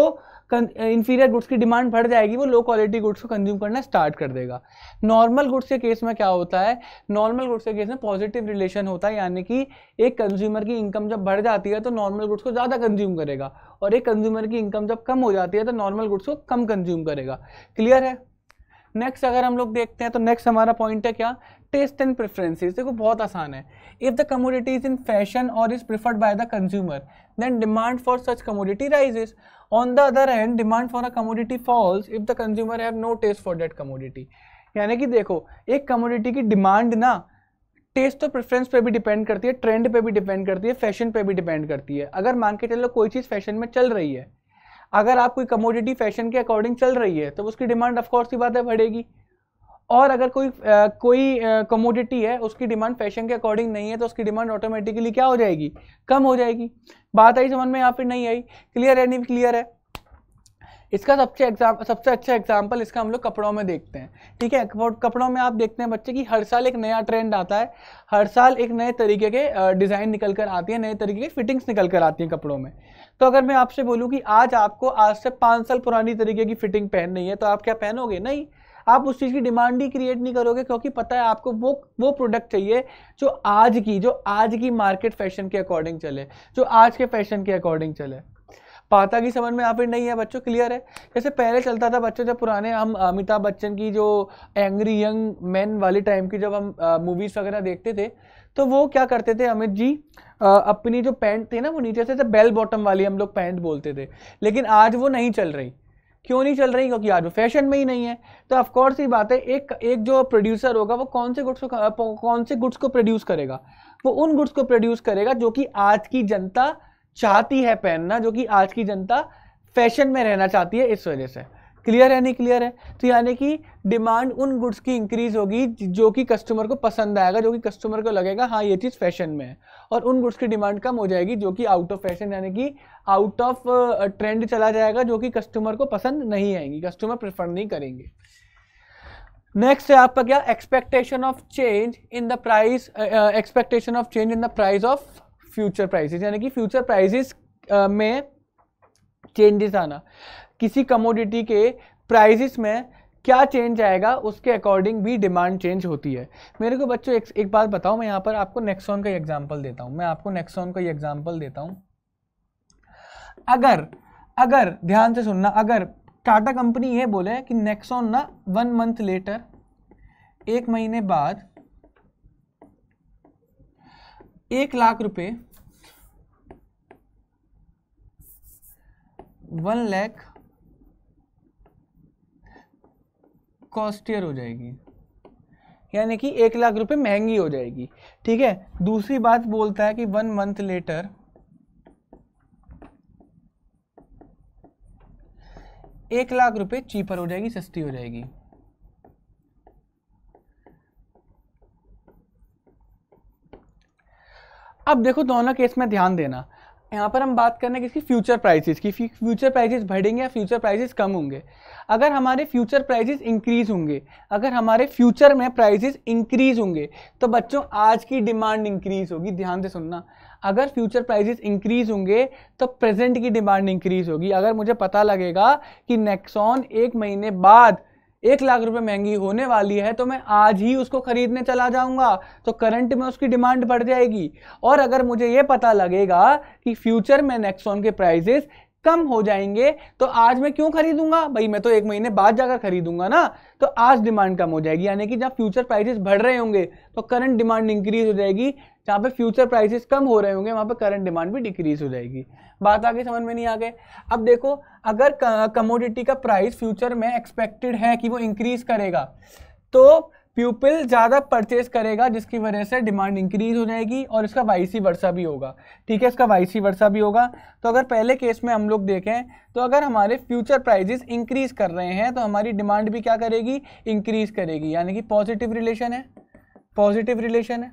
इन्फीरियर गुड्स की डिमांड बढ़ जाएगी वो लो क्वालिटी गुड्स को कंज्यूम करना स्टार्ट कर देगा नॉर्मल गुड्स के केस में क्या होता है नॉर्मल गुड्स के केस में पॉजिटिव रिलेशन होता है यानी कि एक कंज्यूमर की इनकम जब बढ़ जाती है तो नॉर्मल गुड्स को ज़्यादा कंज्यूम करेगा और एक कंज्यूमर की इनकम जब कम हो जाती है तो नॉर्मल गुड्स को कम कंज्यूम करेगा क्लियर है नेक्स्ट अगर हम लोग देखते हैं तो नेक्स्ट हमारा पॉइंट है क्या टेस्ट एंड प्रेफरेंसेस देखो बहुत आसान है if the commodity is in fashion और is preferred by the consumer then demand for such commodity rises on the other hand demand for a commodity falls if the consumer have no taste for that commodity यानी कि देखो एक commodity की demand ना test तो preference पे भी depend करती है ट्रेंड पे भी डिपेंड करती है फैशन पे भी डिपेंड करती है अगर मान के चलो कोई चीज़ फैशन में चल रही है अगर आप कोई कमोडिटी फैशन के अकॉर्डिंग चल रही है तो उसकी डिमांड ऑफकोर्स की बात है बढ़ेगी और अगर कोई आ, कोई कमोडिटी है उसकी डिमांड फैशन के अकॉर्डिंग नहीं है तो उसकी डिमांड ऑटोमेटिकली क्या हो जाएगी कम हो जाएगी बात आई समझ में या फिर नहीं आई क्लियर है नहीं क्लियर है इसका सबसे एग्जाम सबसे अच्छा एग्जाम्पल इसका हम लोग कपड़ों में देखते हैं ठीक है कपड़ों में आप देखते हैं बच्चे कि हर साल एक नया ट्रेंड आता है हर साल एक नए तरीके के डिज़ाइन निकल कर आती है नए तरीके की फिटिंग्स निकल कर आती हैं कपड़ों में तो अगर मैं आपसे बोलूँ कि आज आपको आज से पाँच साल पुरानी तरीके की फिटिंग पहननी है तो आप क्या पहनोगे नहीं आप उस चीज़ की डिमांड ही क्रिएट नहीं करोगे क्योंकि पता है आपको वो वो प्रोडक्ट चाहिए जो आज की जो आज की मार्केट फैशन के अकॉर्डिंग चले जो आज के फैशन के अकॉर्डिंग चले पाता की समझ में आप नहीं है बच्चों क्लियर है जैसे पहले चलता था बच्चों जब पुराने हम अमिताभ बच्चन की जो एंग्री यंग मैन वाले टाइम की जब हम मूवीज़ वगैरह देखते थे तो वो क्या करते थे अमित जी आ, अपनी जो पैंट थी ना वो नीचे से बेल बॉटम वाली हम लोग पैंट बोलते थे लेकिन आज वो नहीं चल रही क्यों नहीं चल रही क्योंकि आज वो फैशन में ही नहीं है तो ऑफकोर्स ये बात है एक एक जो प्रोड्यूसर होगा वो कौन से गुड्स को कौन से गुड्स को प्रोड्यूस करेगा वो उन गुड्स को प्रोड्यूस करेगा जो कि आज की जनता चाहती है पहनना जो कि आज की जनता फैशन में रहना चाहती है इस वजह से क्लियर है नहीं क्लियर है तो यानी कि डिमांड उन गुड्स की इंक्रीज होगी जो कि कस्टमर को पसंद आएगा जो कि कस्टमर को लगेगा हाँ ये चीज़ फैशन में है और उन गुड्स की डिमांड कम हो जाएगी जो कि आउट ऑफ फैशन यानी कि आउट ऑफ ट्रेंड चला जाएगा जो कि कस्टमर को पसंद नहीं आएंगी कस्टमर प्रेफर नहीं करेंगे नेक्स्ट है आपका क्या expectation of change in the price expectation of change in the price of future prices यानी कि फ्यूचर प्राइसेस में चेंजेस आना किसी कमोडिटी के प्राइजिस में क्या चेंज आएगा उसके अकॉर्डिंग भी डिमांड चेंज होती है मेरे को बच्चों एक, एक बात बताओ मैं यहाँ पर आपको नेक्सॉन का एग्जाम्पल देता हूँ मैं आपको नेक्सॉन का एग्जाम्पल देता हूँ अगर अगर ध्यान से सुनना अगर टाटा कंपनी ये बोले कि नेक्सॉन ना वन मंथ लेटर एक महीने बाद एक लाख रुपए वन लैख कॉस्टियर हो जाएगी यानी कि एक लाख रुपए महंगी हो जाएगी ठीक है दूसरी बात बोलता है कि वन मंथ लेटर एक लाख रुपए चीपर हो जाएगी सस्ती हो जाएगी अब देखो दोनों केस में ध्यान देना यहाँ पर हम बात करने किसकी फ्यूचर प्राइसेस की फ्यूचर प्राइसेस बढ़ेंगे या फ्यूचर प्राइसेस कम होंगे अगर हमारे फ्यूचर प्राइसेस इंक्रीज होंगे अगर हमारे फ्यूचर में प्राइसेस इंक्रीज होंगे तो बच्चों आज की डिमांड इंक्रीज होगी ध्यान से सुनना अगर फ्यूचर प्राइसेस इंक्रीज होंगे तो प्रेजेंट की डिमांड इंक्रीज होगी अगर मुझे पता लगेगा कि नेक्सॉन एक महीने बाद एक लाख रुपए महंगी होने वाली है तो मैं आज ही उसको खरीदने चला जाऊंगा तो करंट में उसकी डिमांड बढ़ जाएगी और अगर मुझे ये पता लगेगा कि फ्यूचर में नेक्सोन के प्राइजेस कम हो जाएंगे तो आज मैं क्यों खरीदूंगा भाई मैं तो एक महीने बाद जाकर खरीदूंगा ना तो आज डिमांड कम हो जाएगी यानी कि जब फ्यूचर प्राइसेस बढ़ रहे होंगे तो करंट डिमांड इंक्रीज हो जाएगी जहाँ पे फ्यूचर प्राइसेस कम हो रहे होंगे वहाँ पे करंट डिमांड भी डिक्रीज हो जाएगी बात आगे समझ में नहीं आ गए अब देखो अगर कमोडिटी का प्राइस फ्यूचर में एक्सपेक्टेड है कि वो इंक्रीज करेगा तो प्यूपिल ज़्यादा परचेज करेगा जिसकी वजह से डिमांड इंक्रीज हो जाएगी और इसका वाईसी वर्षा भी होगा ठीक है इसका वाईसी वर्षा भी होगा तो अगर पहले केस में हम लोग देखें तो अगर हमारे फ्यूचर प्राइजेस इंक्रीज कर रहे हैं तो हमारी डिमांड भी क्या करेगी इंक्रीज करेगी यानी कि पॉजिटिव रिलेशन है पॉजिटिव रिलेशन है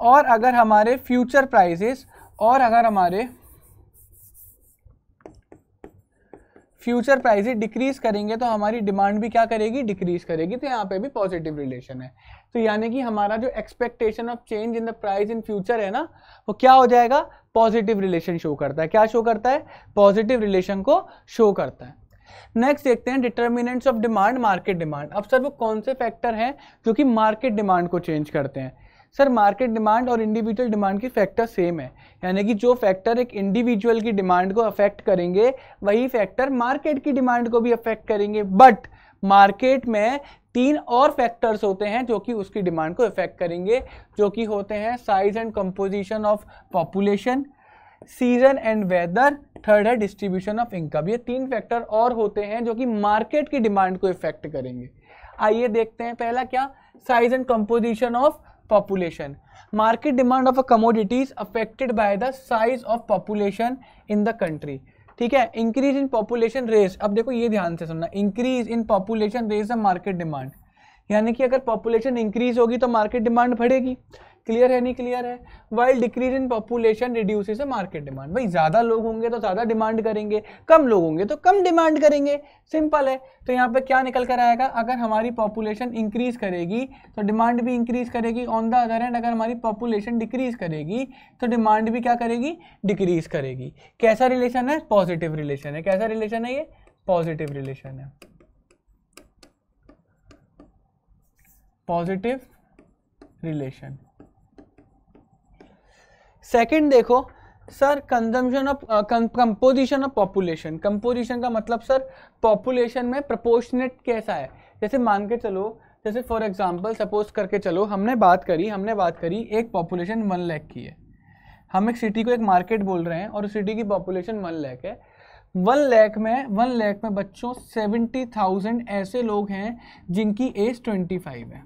और अगर हमारे फ्यूचर प्राइजेस और अगर हमारे फ्यूचर प्राइजेस डिक्रीज करेंगे तो हमारी डिमांड भी क्या करेगी डिक्रीज करेगी तो यहाँ पे भी पॉजिटिव रिलेशन है तो यानी कि हमारा जो expectation of change in the price in future है ना वो क्या हो जाएगा पॉजिटिव रिलेशन शो करता है क्या शो करता है पॉजिटिव रिलेशन को शो करता है नेक्स्ट देखते हैं determinants of demand market demand अब सर वो कौन से फैक्टर हैं जो कि मार्केट डिमांड को चेंज करते हैं सर मार्केट डिमांड और इंडिविजुअल डिमांड की फैक्टर सेम है यानी कि जो फैक्टर एक इंडिविजुअल की डिमांड को अफेक्ट करेंगे वही फैक्टर मार्केट की डिमांड को भी अफेक्ट करेंगे बट मार्केट में तीन और फैक्टर्स होते हैं जो कि उसकी डिमांड को अफेक्ट करेंगे जो कि होते हैं size and composition of population season and weather third है डिस्ट्रीब्यूशन ऑफ इनकम ये तीन फैक्टर और होते हैं जो कि मार्केट की डिमांड को इफेक्ट करेंगे आइए देखते हैं पहला क्या size and composition of population market demand of a commodities affected by the size of population in the country ठीक है इंक्रीज इन पॉपुलेशन रेस अब देखो ये ध्यान से सुनना increase in population raise the market demand यानी कि अगर पॉपुलेशन इंक्रीज होगी तो मार्केट डिमांड बढ़ेगी क्लियर है नहीं क्लियर है while decrease in population reduces market demand भाई ज़्यादा लोग होंगे तो ज़्यादा डिमांड करेंगे कम लोग होंगे तो कम डिमांड करेंगे सिंपल है तो यहाँ पे क्या निकल कर आएगा अगर हमारी पॉपुलेशन इंक्रीज करेगी तो डिमांड भी इंक्रीज करेगी ऑन द अदर हैंड अगर हमारी पॉपुलेशन डिक्रीज करेगी तो डिमांड भी क्या करेगी डिक्रीज करेगी कैसा रिलेशन है पॉजिटिव रिलेशन है कैसा रिलेशन है ये पॉजिटिव रिलेशन है पॉजिटिव रिलेशन सेकंड देखो sir consumption of composition of population composition का मतलब सर पॉपुलेशन में प्रपोर्शनेट कैसा है जैसे मान के चलो जैसे फॉर एग्जांपल सपोज करके चलो हमने बात करी हमने बात करी एक पॉपुलेशन वन लैख की है हम एक सिटी को एक मार्केट बोल रहे हैं और सिटी की पॉपुलेशन वन लैख है वन लैख में वन लैख में बच्चों सेवेंटी थाउजेंड ऐसे लोग हैं जिनकी एज ट्वेंटी फाइव है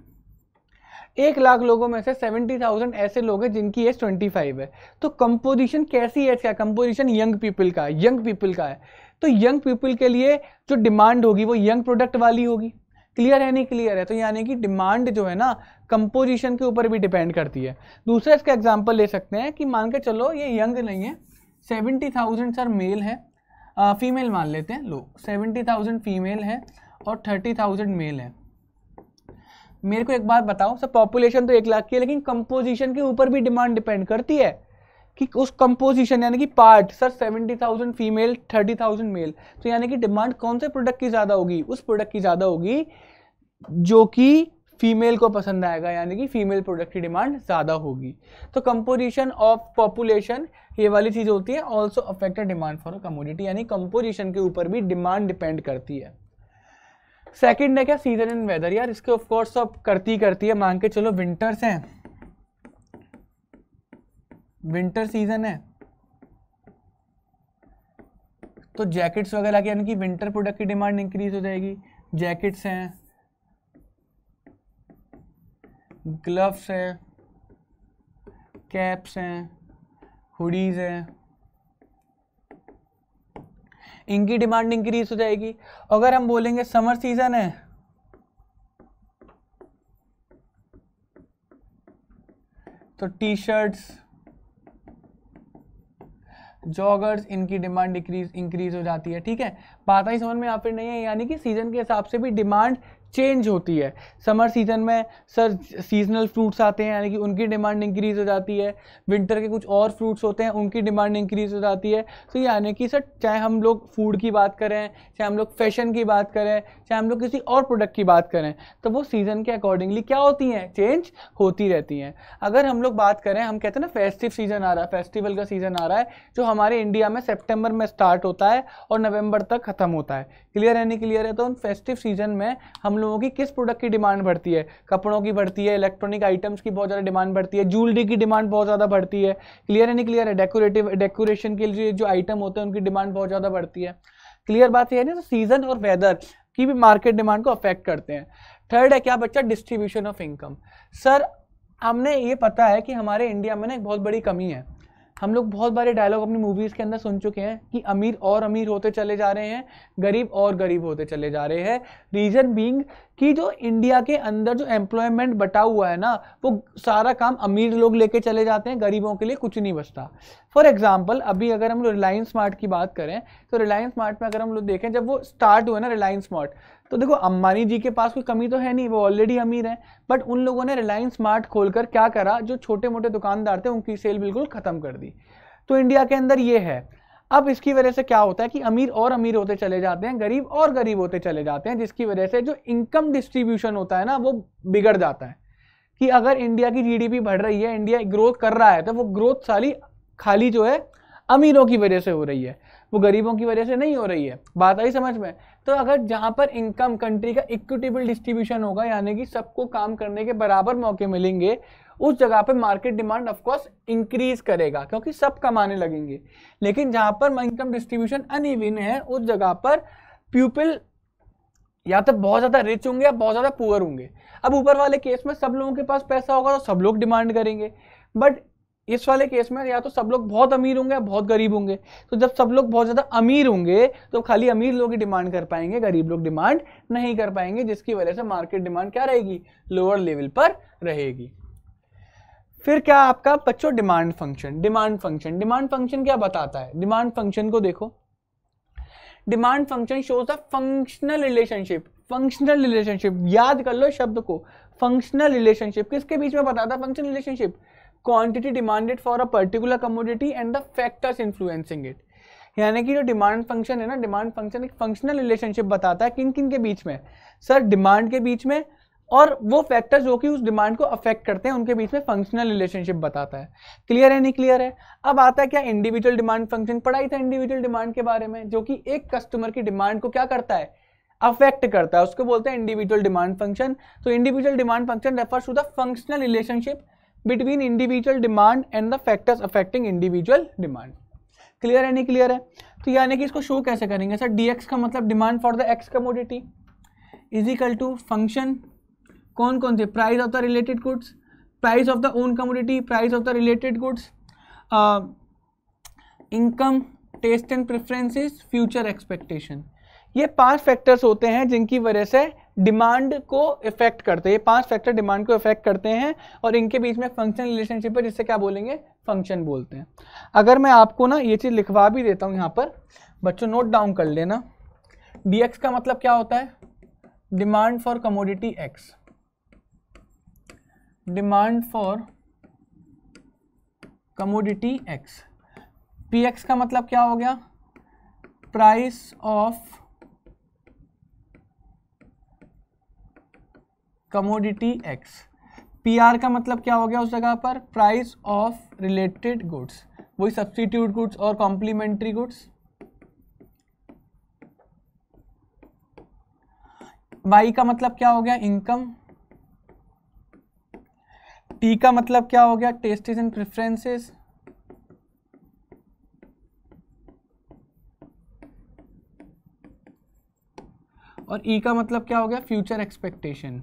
एक लाख लोगों में से सेवेंटी थाउजेंड ऐसे लोग हैं जिनकी एज ट्वेंटी फाइव है तो कंपोजिशन कैसी एज का कंपोजिशन यंग पीपल का है यंग पीपल का है तो यंग पीपल के लिए जो डिमांड होगी वो यंग प्रोडक्ट वाली होगी क्लियर है नहीं क्लियर है तो यानी कि डिमांड जो है ना कंपोजिशन के ऊपर भी डिपेंड करती है दूसरा इसका एग्जाम्पल ले सकते हैं कि मान के चलो ये यंग नहीं है सेवेंटी थाउजेंड सर मेल है फीमेल मान लेते हैं लोग सेवेंटी थाउजेंड फीमेल है और थर्टी थाउजेंड मेल है मेरे को एक बात बताओ सर पॉपुलेशन तो एक लाख की है लेकिन कंपोजिशन के ऊपर भी डिमांड डिपेंड करती है कि उस कंपोजिशन यानी कि part sir seventy thousand female thirty thousand male तो यानी कि डिमांड कौन से प्रोडक्ट की ज़्यादा होगी उस प्रोडक्ट की ज़्यादा होगी जो कि फीमेल को पसंद आएगा यानी कि फीमेल प्रोडक्ट की डिमांड ज़्यादा होगी तो कंपोजिशन ऑफ पॉपुलेशन ये वाली चीज़ होती है also affected demand for a commodity यानी कंपोजिशन के ऊपर भी डिमांड डिपेंड करती है सेकंड है क्या सीजन एंड वेदर यार इसके ऑफ कोर्स अब करती करती है मांग के चलो विंटर्स हैं विंटर सीजन है तो जैकेट्स वगैरह की यानी कि विंटर प्रोडक्ट की डिमांड इंक्रीज हो जाएगी जैकेट्स हैं ग्लव्स हैं कैप्स हैं हुडीज़ हैं इनकी डिमांड इंक्रीज हो जाएगी अगर हम बोलेंगे समर सीजन है तो टी शर्ट्स जॉगर्स इनकी डिमांड इंक्रीज हो जाती है ठीक है बात आई समझ में यहाँ पे नहीं है यानी कि सीजन के हिसाब से भी डिमांड चेंज होती है समर सीज़न में सर सीजनल फ्रूट्स आते हैं यानी कि उनकी डिमांड इंक्रीज़ हो जाती है विंटर के कुछ और फ्रूट्स होते हैं उनकी डिमांड इंक्रीज़ हो जाती है तो यानी कि सर चाहे हम लोग फूड की बात करें चाहे हम लोग फैशन की बात करें चाहे हम लोग किसी और प्रोडक्ट की बात करें तो वो सीज़न के अकॉर्डिंगली क्या होती हैं चेंज होती रहती हैं अगर हम लोग बात करें हम कहते हैं ना फेस्टिव सीज़न आ रहा है फेस्टिवल का सीज़न आ रहा है जो हमारे इंडिया में सेप्टेम्बर में स्टार्ट होता है और नवम्बर तक ख़त्म होता है क्लियर है नहीं क्लियर है तो उन फेस्टिव सीज़न में हम लोगों की किस प्रोडक्ट की डिमांड बढ़ती है कपड़ों की बढ़ती है इलेक्ट्रॉनिक आइटम्स की बहुत ज़्यादा डिमांड बढ़ती है ज्वेलरी की डिमांड बहुत ज़्यादा बढ़ती है क्लियर है नहीं क्लियर है डेकोरेटिव डेकोरेशन के लिए जो आइटम होते हैं उनकी डिमांड बहुत ज़्यादा बढ़ती है क्लियर बात यह है ना सीजन तो और वेदर की भी मार्केट डिमांड को अफेक्ट करते हैं थर्ड है क्या बच्चा डिस्ट्रीब्यूशन ऑफ इनकम सर हमने ये पता है कि हमारे इंडिया में ना एक बहुत बड़ी कमी है हम लोग बहुत बारे डायलॉग अपनी मूवीज़ के अंदर सुन चुके हैं कि अमीर और अमीर होते चले जा रहे हैं गरीब और गरीब होते चले जा रहे हैं रीज़न बींग कि जो इंडिया के अंदर जो एम्प्लॉयमेंट बटा हुआ है ना वो सारा काम अमीर लोग लेके चले जाते हैं गरीबों के लिए कुछ नहीं बचता फॉर एग्जाम्पल अभी अगर हम लोग रिलायंस स्मार्ट की बात करें तो रिलायंस स्मार्ट में अगर हम लोग देखें जब वो स्टार्ट हुए ना रिलायंस स्मार्ट तो देखो अंबानी जी के पास कोई कमी तो है नहीं वो ऑलरेडी अमीर हैं बट उन लोगों ने रिलायंस स्मार्ट खोलकर क्या करा जो छोटे मोटे दुकानदार थे उनकी सेल बिल्कुल ख़त्म कर दी तो इंडिया के अंदर ये है अब इसकी वजह से क्या होता है कि अमीर और अमीर होते चले जाते हैं गरीब और गरीब होते चले जाते हैं जिसकी वजह से जो इनकम डिस्ट्रीब्यूशन होता है ना वो बिगड़ जाता है कि अगर इंडिया की जीडीपी बढ़ रही है इंडिया ग्रोथ कर रहा है तो वो ग्रोथ सारी खाली जो है अमीरों की वजह से हो रही है वो गरीबों की वजह से नहीं हो रही है बात आई समझ में तो अगर जहाँ पर इनकम कंट्री का इक्विटेबल डिस्ट्रीब्यूशन होगा यानी कि सबको काम करने के बराबर मौके मिलेंगे उस जगह पर मार्केट डिमांड ऑफकोर्स इंक्रीज करेगा क्योंकि सब कमाने लगेंगे लेकिन जहां पर इनकम डिस्ट्रीब्यूशन अन है उस जगह पर पीपल या तो बहुत ज़्यादा रिच होंगे या बहुत ज़्यादा पुअर होंगे अब ऊपर वाले केस में सब लोगों के पास पैसा होगा तो सब लोग डिमांड करेंगे बट इस वाले केस में या तो सब लोग बहुत अमीर होंगे या बहुत गरीब होंगे तो जब सब लोग बहुत ज़्यादा अमीर होंगे तो खाली अमीर लोग ही डिमांड कर पाएंगे गरीब लोग डिमांड नहीं कर पाएंगे जिसकी वजह से मार्केट डिमांड क्या रहेगी लोअर लेवल पर रहेगी फिर क्या आपका बच्चों demand function demand function demand function क्या बताता है डिमांड फंक्शन को देखो demand function shows the functional relationship functional relationship याद कर लो शब्द को फंक्शनल रिलेशनशिप किसके बीच में बताता है functional relationship quantity demanded for a particular commodity and the factors influencing it यानी कि जो डिमांड फंक्शन है ना डिमांड फंक्शन एक फंक्शनल रिलेशनशिप बताता है किन किन के बीच में सर डिमांड के बीच में और वो फैक्टर्स जो कि उस डिमांड को अफेक्ट करते हैं उनके बीच में फंक्शनल रिलेशनशिप बताता है क्लियर है नहीं क्लियर है अब आता है क्या इंडिविजुअल डिमांड फंक्शन पढ़ाई था इंडिविजुअल डिमांड के बारे में जो कि एक कस्टमर की डिमांड को क्या करता है अफेक्ट करता है उसको बोलते हैं इंडिविजुअल डिमांड फंक्शन तो individual demand function refers to the functional relationship between individual demand and the factors affecting individual demand clear है नहीं क्लियर है तो यानी कि इसको शो कैसे करेंगे सर डी का मतलब demand for the X commodity is equal to function कौन कौन से price of the related goods price of the own commodity price of the related goods income taste and preferences future expectation ये पांच factors होते हैं जिनकी वजह से डिमांड को इफेक्ट करते हैं ये पांच फैक्टर डिमांड को इफेक्ट करते हैं और इनके बीच में फंक्शन रिलेशनशिप है जिससे क्या बोलेंगे फंक्शन बोलते हैं अगर मैं आपको ना ये चीज़ लिखवा भी देता हूँ यहाँ पर बच्चों नोट डाउन कर लेना डी का मतलब क्या होता है demand for commodity X demand for commodity X P X का मतलब क्या हो गया price of commodity X P R का मतलब क्या हो गया उस जगह पर प्राइस ऑफ रिलेटेड गुड्स वही सब्सटीट्यूट गुड्स और कॉम्प्लीमेंट्री गुड्स वाई का मतलब क्या हो गया इनकम टी का मतलब क्या हो गया टेस्टिस एंड प्रेफरेंसेस और ई e का मतलब क्या हो गया future expectation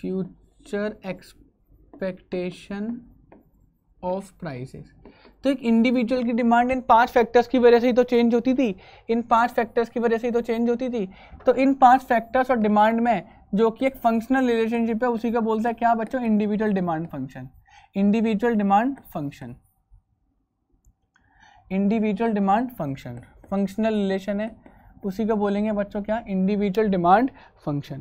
future expectation of prices तो एक इंडिविजुअल की डिमांड इन पांच फैक्टर्स की वजह से ही तो चेंज होती थी इन पांच फैक्टर्स की वजह से ही तो चेंज होती थी तो इन पांच फैक्टर्स और डिमांड में जो कि एक फंक्शनल रिलेशनशिप है उसी का बोलता है क्या बच्चों individual demand function individual demand function individual demand function functional relation है उसी को बोलेंगे बच्चों क्या इंडिविजुअल डिमांड फंक्शन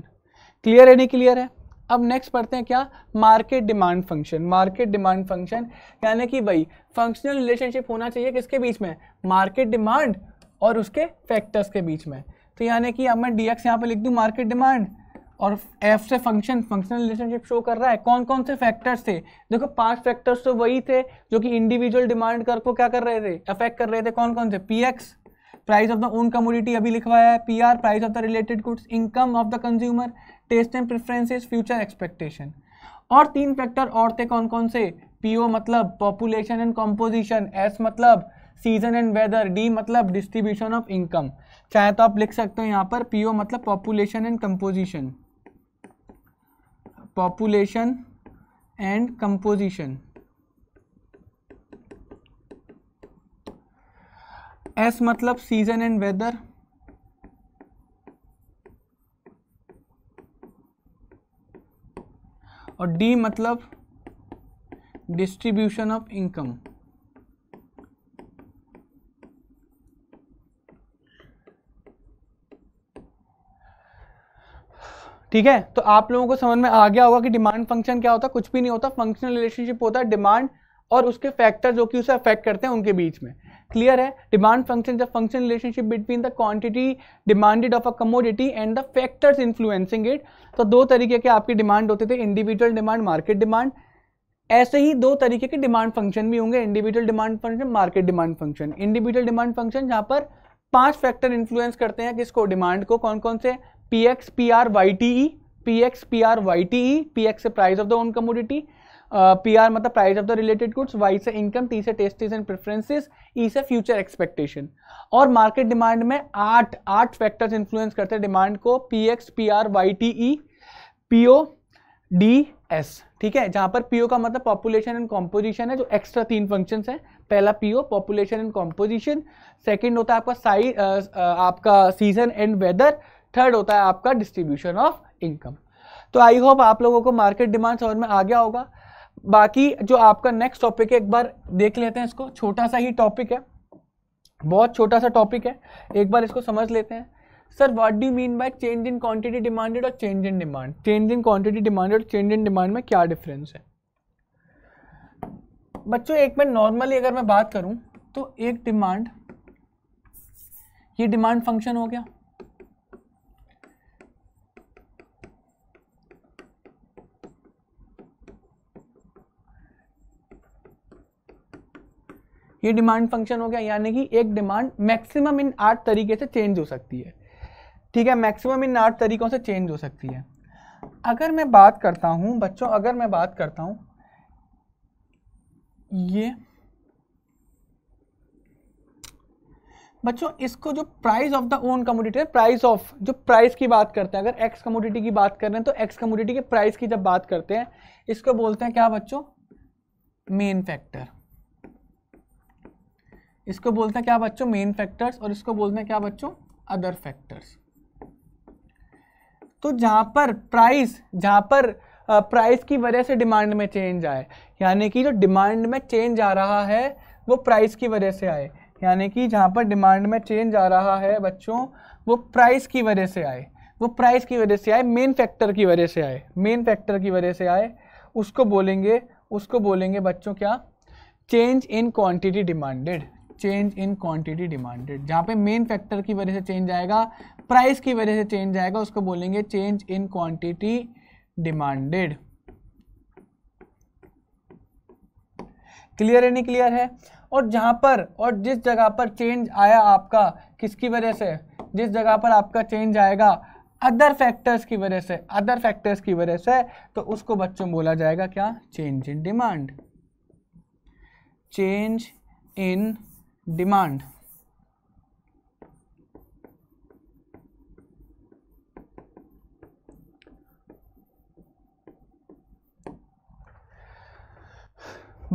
क्लियर है नहीं क्लियर है अब नेक्स्ट पढ़ते हैं क्या market demand function market demand function यानी कि भाई फंक्शनल रिलेशनशिप होना चाहिए किसके बीच में मार्केट डिमांड और उसके फैक्टर्स के बीच में तो यानी कि अब मैं डी एक्स यहाँ पर लिख दूँ मार्केट डिमांड और एफ से फंक्शन फंक्शनल रिलेशनशिप शो कर रहा है कौन कौन से फैक्टर्स थे देखो पांच फैक्टर्स तो वही थे जो कि इंडिविजुअल डिमांड कर को क्या कर रहे थे अफेक्ट कर रहे थे कौन कौन से P X price of the own commodity अभी लिखवाया है P R price of the related goods income of the consumer taste and preferences future expectation और तीन फैक्टर और थे कौन कौन से पी ओ मतलब पॉपुलेशन एंड कॉम्पोजिशन एस मतलब सीजन एंड वेदर डी मतलब डिस्ट्रीब्यूशन ऑफ इनकम चाहे तो आप लिख सकते हो यहाँ पर पी ओ मतलब population and composition population and composition S मतलब सीजन एंड वेदर और डी मतलब डिस्ट्रीब्यूशन ऑफ इनकम ठीक है तो आप लोगों को समझ में आ गया होगा कि डिमांड फंक्शन क्या होता है कुछ भी नहीं होता फंक्शनल रिलेशनशिप होता है डिमांड और उसके फैक्टर जो कि उसे अफेक्ट करते हैं उनके बीच में क्लियर है demand function the function relationship between the quantity demanded of a commodity and the factors influencing it तो दो तरीके के आपके डिमांड होते थे इंडिविजुअल डिमांड मार्केट डिमांड ऐसे ही दो तरीके के डिमांड फंक्शन भी होंगे individual demand function market demand function individual demand function जहाँ पर पांच फैक्टर इन्फ्लुएंस करते हैं किसको डिमांड को कौन कौन से P X P R Y T E P X P R Y T E P X से price of the own commodity P R मतलब price of the related goods Y से इनकम टी से tastes and preferences E से future expectation और market demand में आठ आठ factors influence करते हैं डिमांड को P X P R Y T E P O D S ठीक है जहां पर पीओ का मतलब पॉपुलेशन एंड कॉम्पोजिशन है जो एक्स्ट्रा तीन फंक्शन है पहला P O population and composition second होता है आपका साइज आपका सीजन एंड वेदर थर्ड होता है आपका डिस्ट्रीब्यूशन ऑफ इनकम तो आई होप आप लोगों को मार्केट डिमांड समझ में आ गया होगा बाकी जो आपका नेक्स्ट टॉपिक है एक बार देख लेते हैं इसको छोटा सा ही टॉपिक है बहुत छोटा सा टॉपिक है एक बार इसको समझ लेते हैं sir what do mean by change in quantity demanded और change in demand change in quantity demanded और चेंज इन डिमांड में क्या डिफरेंस है बच्चों एक में नॉर्मली अगर मैं बात करूं तो एक डिमांड ये डिमांड फंक्शन हो गया ये डिमांड फंक्शन हो गया यानी कि एक डिमांड मैक्सिमम इन आठ तरीके से चेंज हो सकती है ठीक है मैक्सिमम इन आठ तरीकों से चेंज हो सकती है अगर मैं बात करता हूँ बच्चों अगर मैं बात करता हूँ ये बच्चों इसको जो price of the own commodity है प्राइस ऑफ जो प्राइस की बात करते हैं अगर एक्स कमोडिटी की बात कर रहे हैं तो एक्स कमोडिटी के प्राइस की जब बात करते हैं इसको बोलते हैं क्या बच्चों मेन फैक्टर इसको बोलते हैं क्या बच्चों मेन फैक्टर्स और इसको बोलते हैं क्या बच्चों अदर फैक्टर्स तो जहाँ पर प्राइस जहाँ पर प्राइस की वजह से डिमांड में चेंज आए यानी कि जो डिमांड में चेंज आ रहा है वो प्राइस की वजह से आए यानी कि जहाँ पर डिमांड में चेंज आ रहा है बच्चों वो प्राइस की वजह से आए वो प्राइस की वजह से आए मेन फैक्टर की वजह से आए मेन फैक्टर की वजह से आए उसको बोलेंगे उसको बोलेंगे बच्चों क्या change in quantity demanded change in quantity demanded जहाँ पे मेन फैक्टर की वजह से चेंज आएगा प्राइस की वजह से चेंज आएगा उसको बोलेंगे change in quantity demanded clear है नहीं क्लियर है और जहाँ पर और जिस जगह पर चेंज आया आपका किसकी वजह से जिस जगह पर आपका चेंज आएगा अदर फैक्टर्स की वजह से अदर फैक्टर्स की वजह से तो उसको बच्चों बोला जाएगा क्या change in demand change in demand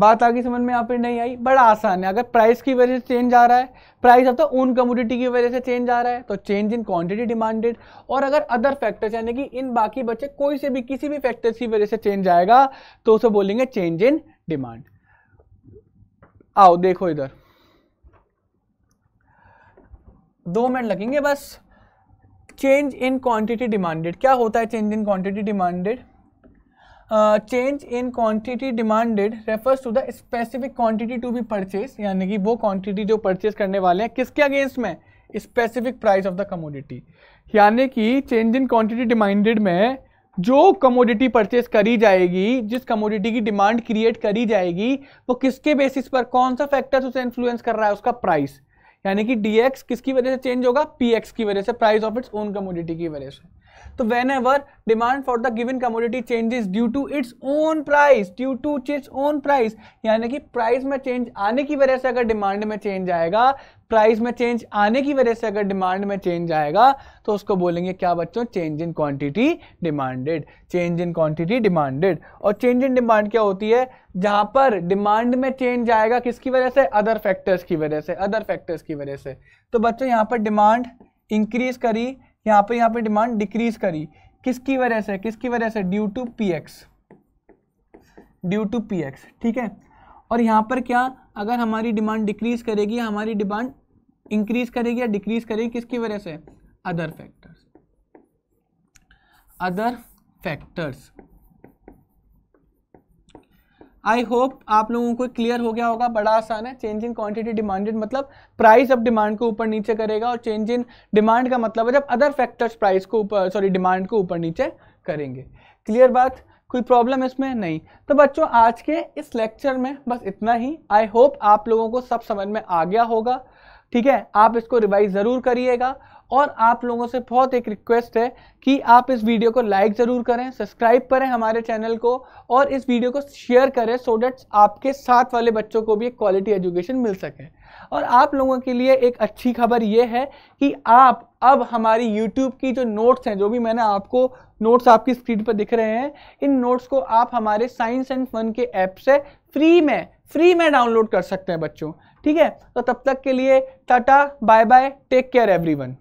बात आगे समझ में यहाँ पर नहीं आई बड़ा आसान है अगर प्राइस की वजह से चेंज आ रहा है प्राइस अब तो उन कमोडिटी की वजह से चेंज आ रहा है तो चेंज इन क्वांटिटी डिमांडेड और अगर अदर फैक्टर्स यानी कि इन बाकी बच्चे कोई से भी किसी भी फैक्टर्स की वजह से चेंज आएगा तो उसे बोलेंगे चेंज इन डिमांड आओ देखो इधर दो मिनट लगेंगे बस चेंज इन क्वांटिटी डिमांडेड क्या होता है change in quantity demanded change in quantity demanded refers to the specific quantity to be purchase यानी कि वो क्वांटिटी जो परचेज करने वाले हैं किसके अगेंस्ट में specific price of the commodity यानी कि चेंज इन क्वांटिटी डिमांडेड में जो कमोडिटी परचेज करी जाएगी जिस कमोडिटी की डिमांड क्रिएट करी जाएगी वो किसके बेसिस पर कौन सा फैक्टर उसे इन्फ्लुएंस कर रहा है उसका प्राइस यानी कि dx किसकी वजह से चेंज होगा पी एक्स की वजह से price of its own commodity की वजह से तो whenever demand for the given commodity changes due to its own price due to its own price यानी कि प्राइस में चेंज आने की वजह से अगर डिमांड में चेंज आएगा प्राइस में चेंज आने की वजह से अगर डिमांड में चेंज आएगा तो उसको बोलेंगे क्या बच्चों change in quantity demanded change in quantity demanded और चेंज इन डिमांड क्या होती है जहां पर डिमांड में चेंज आएगा किसकी वजह से अदर फैक्टर्स की वजह से अदर फैक्टर्स की वजह से तो बच्चों यहाँ पर डिमांड इंक्रीज करी यहाँ पर यहाँ पर डिमांड डिक्रीज करी किसकी वजह से किसकी वजह से due to P X due to P X ठीक है और यहाँ पर क्या अगर हमारी डिमांड डिक्रीज करेगी हमारी डिमांड इंक्रीज करेगी या डिक्रीज करेगी किसकी वजह से other factors other factors I hope आप लोगों को क्लियर हो गया होगा बड़ा आसान है चेंज इन क्वान्टिटी डिमांडेड मतलब प्राइस अब डिमांड को ऊपर नीचे करेगा और चेंज इन डिमांड का मतलब है जब अदर फैक्टर्स प्राइस को ऊपर सॉरी डिमांड को ऊपर नीचे करेंगे क्लियर बात कोई प्रॉब्लम इसमें नहीं तो बच्चों आज के इस लेक्चर में बस इतना ही आई होप आप लोगों को सब समझ में आ गया होगा ठीक है आप इसको रिवाइज ज़रूर करिएगा और आप लोगों से बहुत एक रिक्वेस्ट है कि आप इस वीडियो को लाइक ज़रूर करें सब्सक्राइब करें हमारे चैनल को और इस वीडियो को शेयर करें सो डैट आपके साथ वाले बच्चों को भी एक क्वालिटी एजुकेशन मिल सके और आप लोगों के लिए एक अच्छी खबर ये है कि आप अब हमारी YouTube की जो नोट्स हैं जो भी मैंने आपको नोट्स आपकी स्क्रीन पर दिख रहे हैं इन नोट्स को आप हमारे साइंस एंड फन के ऐप से फ्री में फ्री में डाउनलोड कर सकते हैं बच्चों ठीक है तो तब तक के लिए ta ta bye bye take care everyone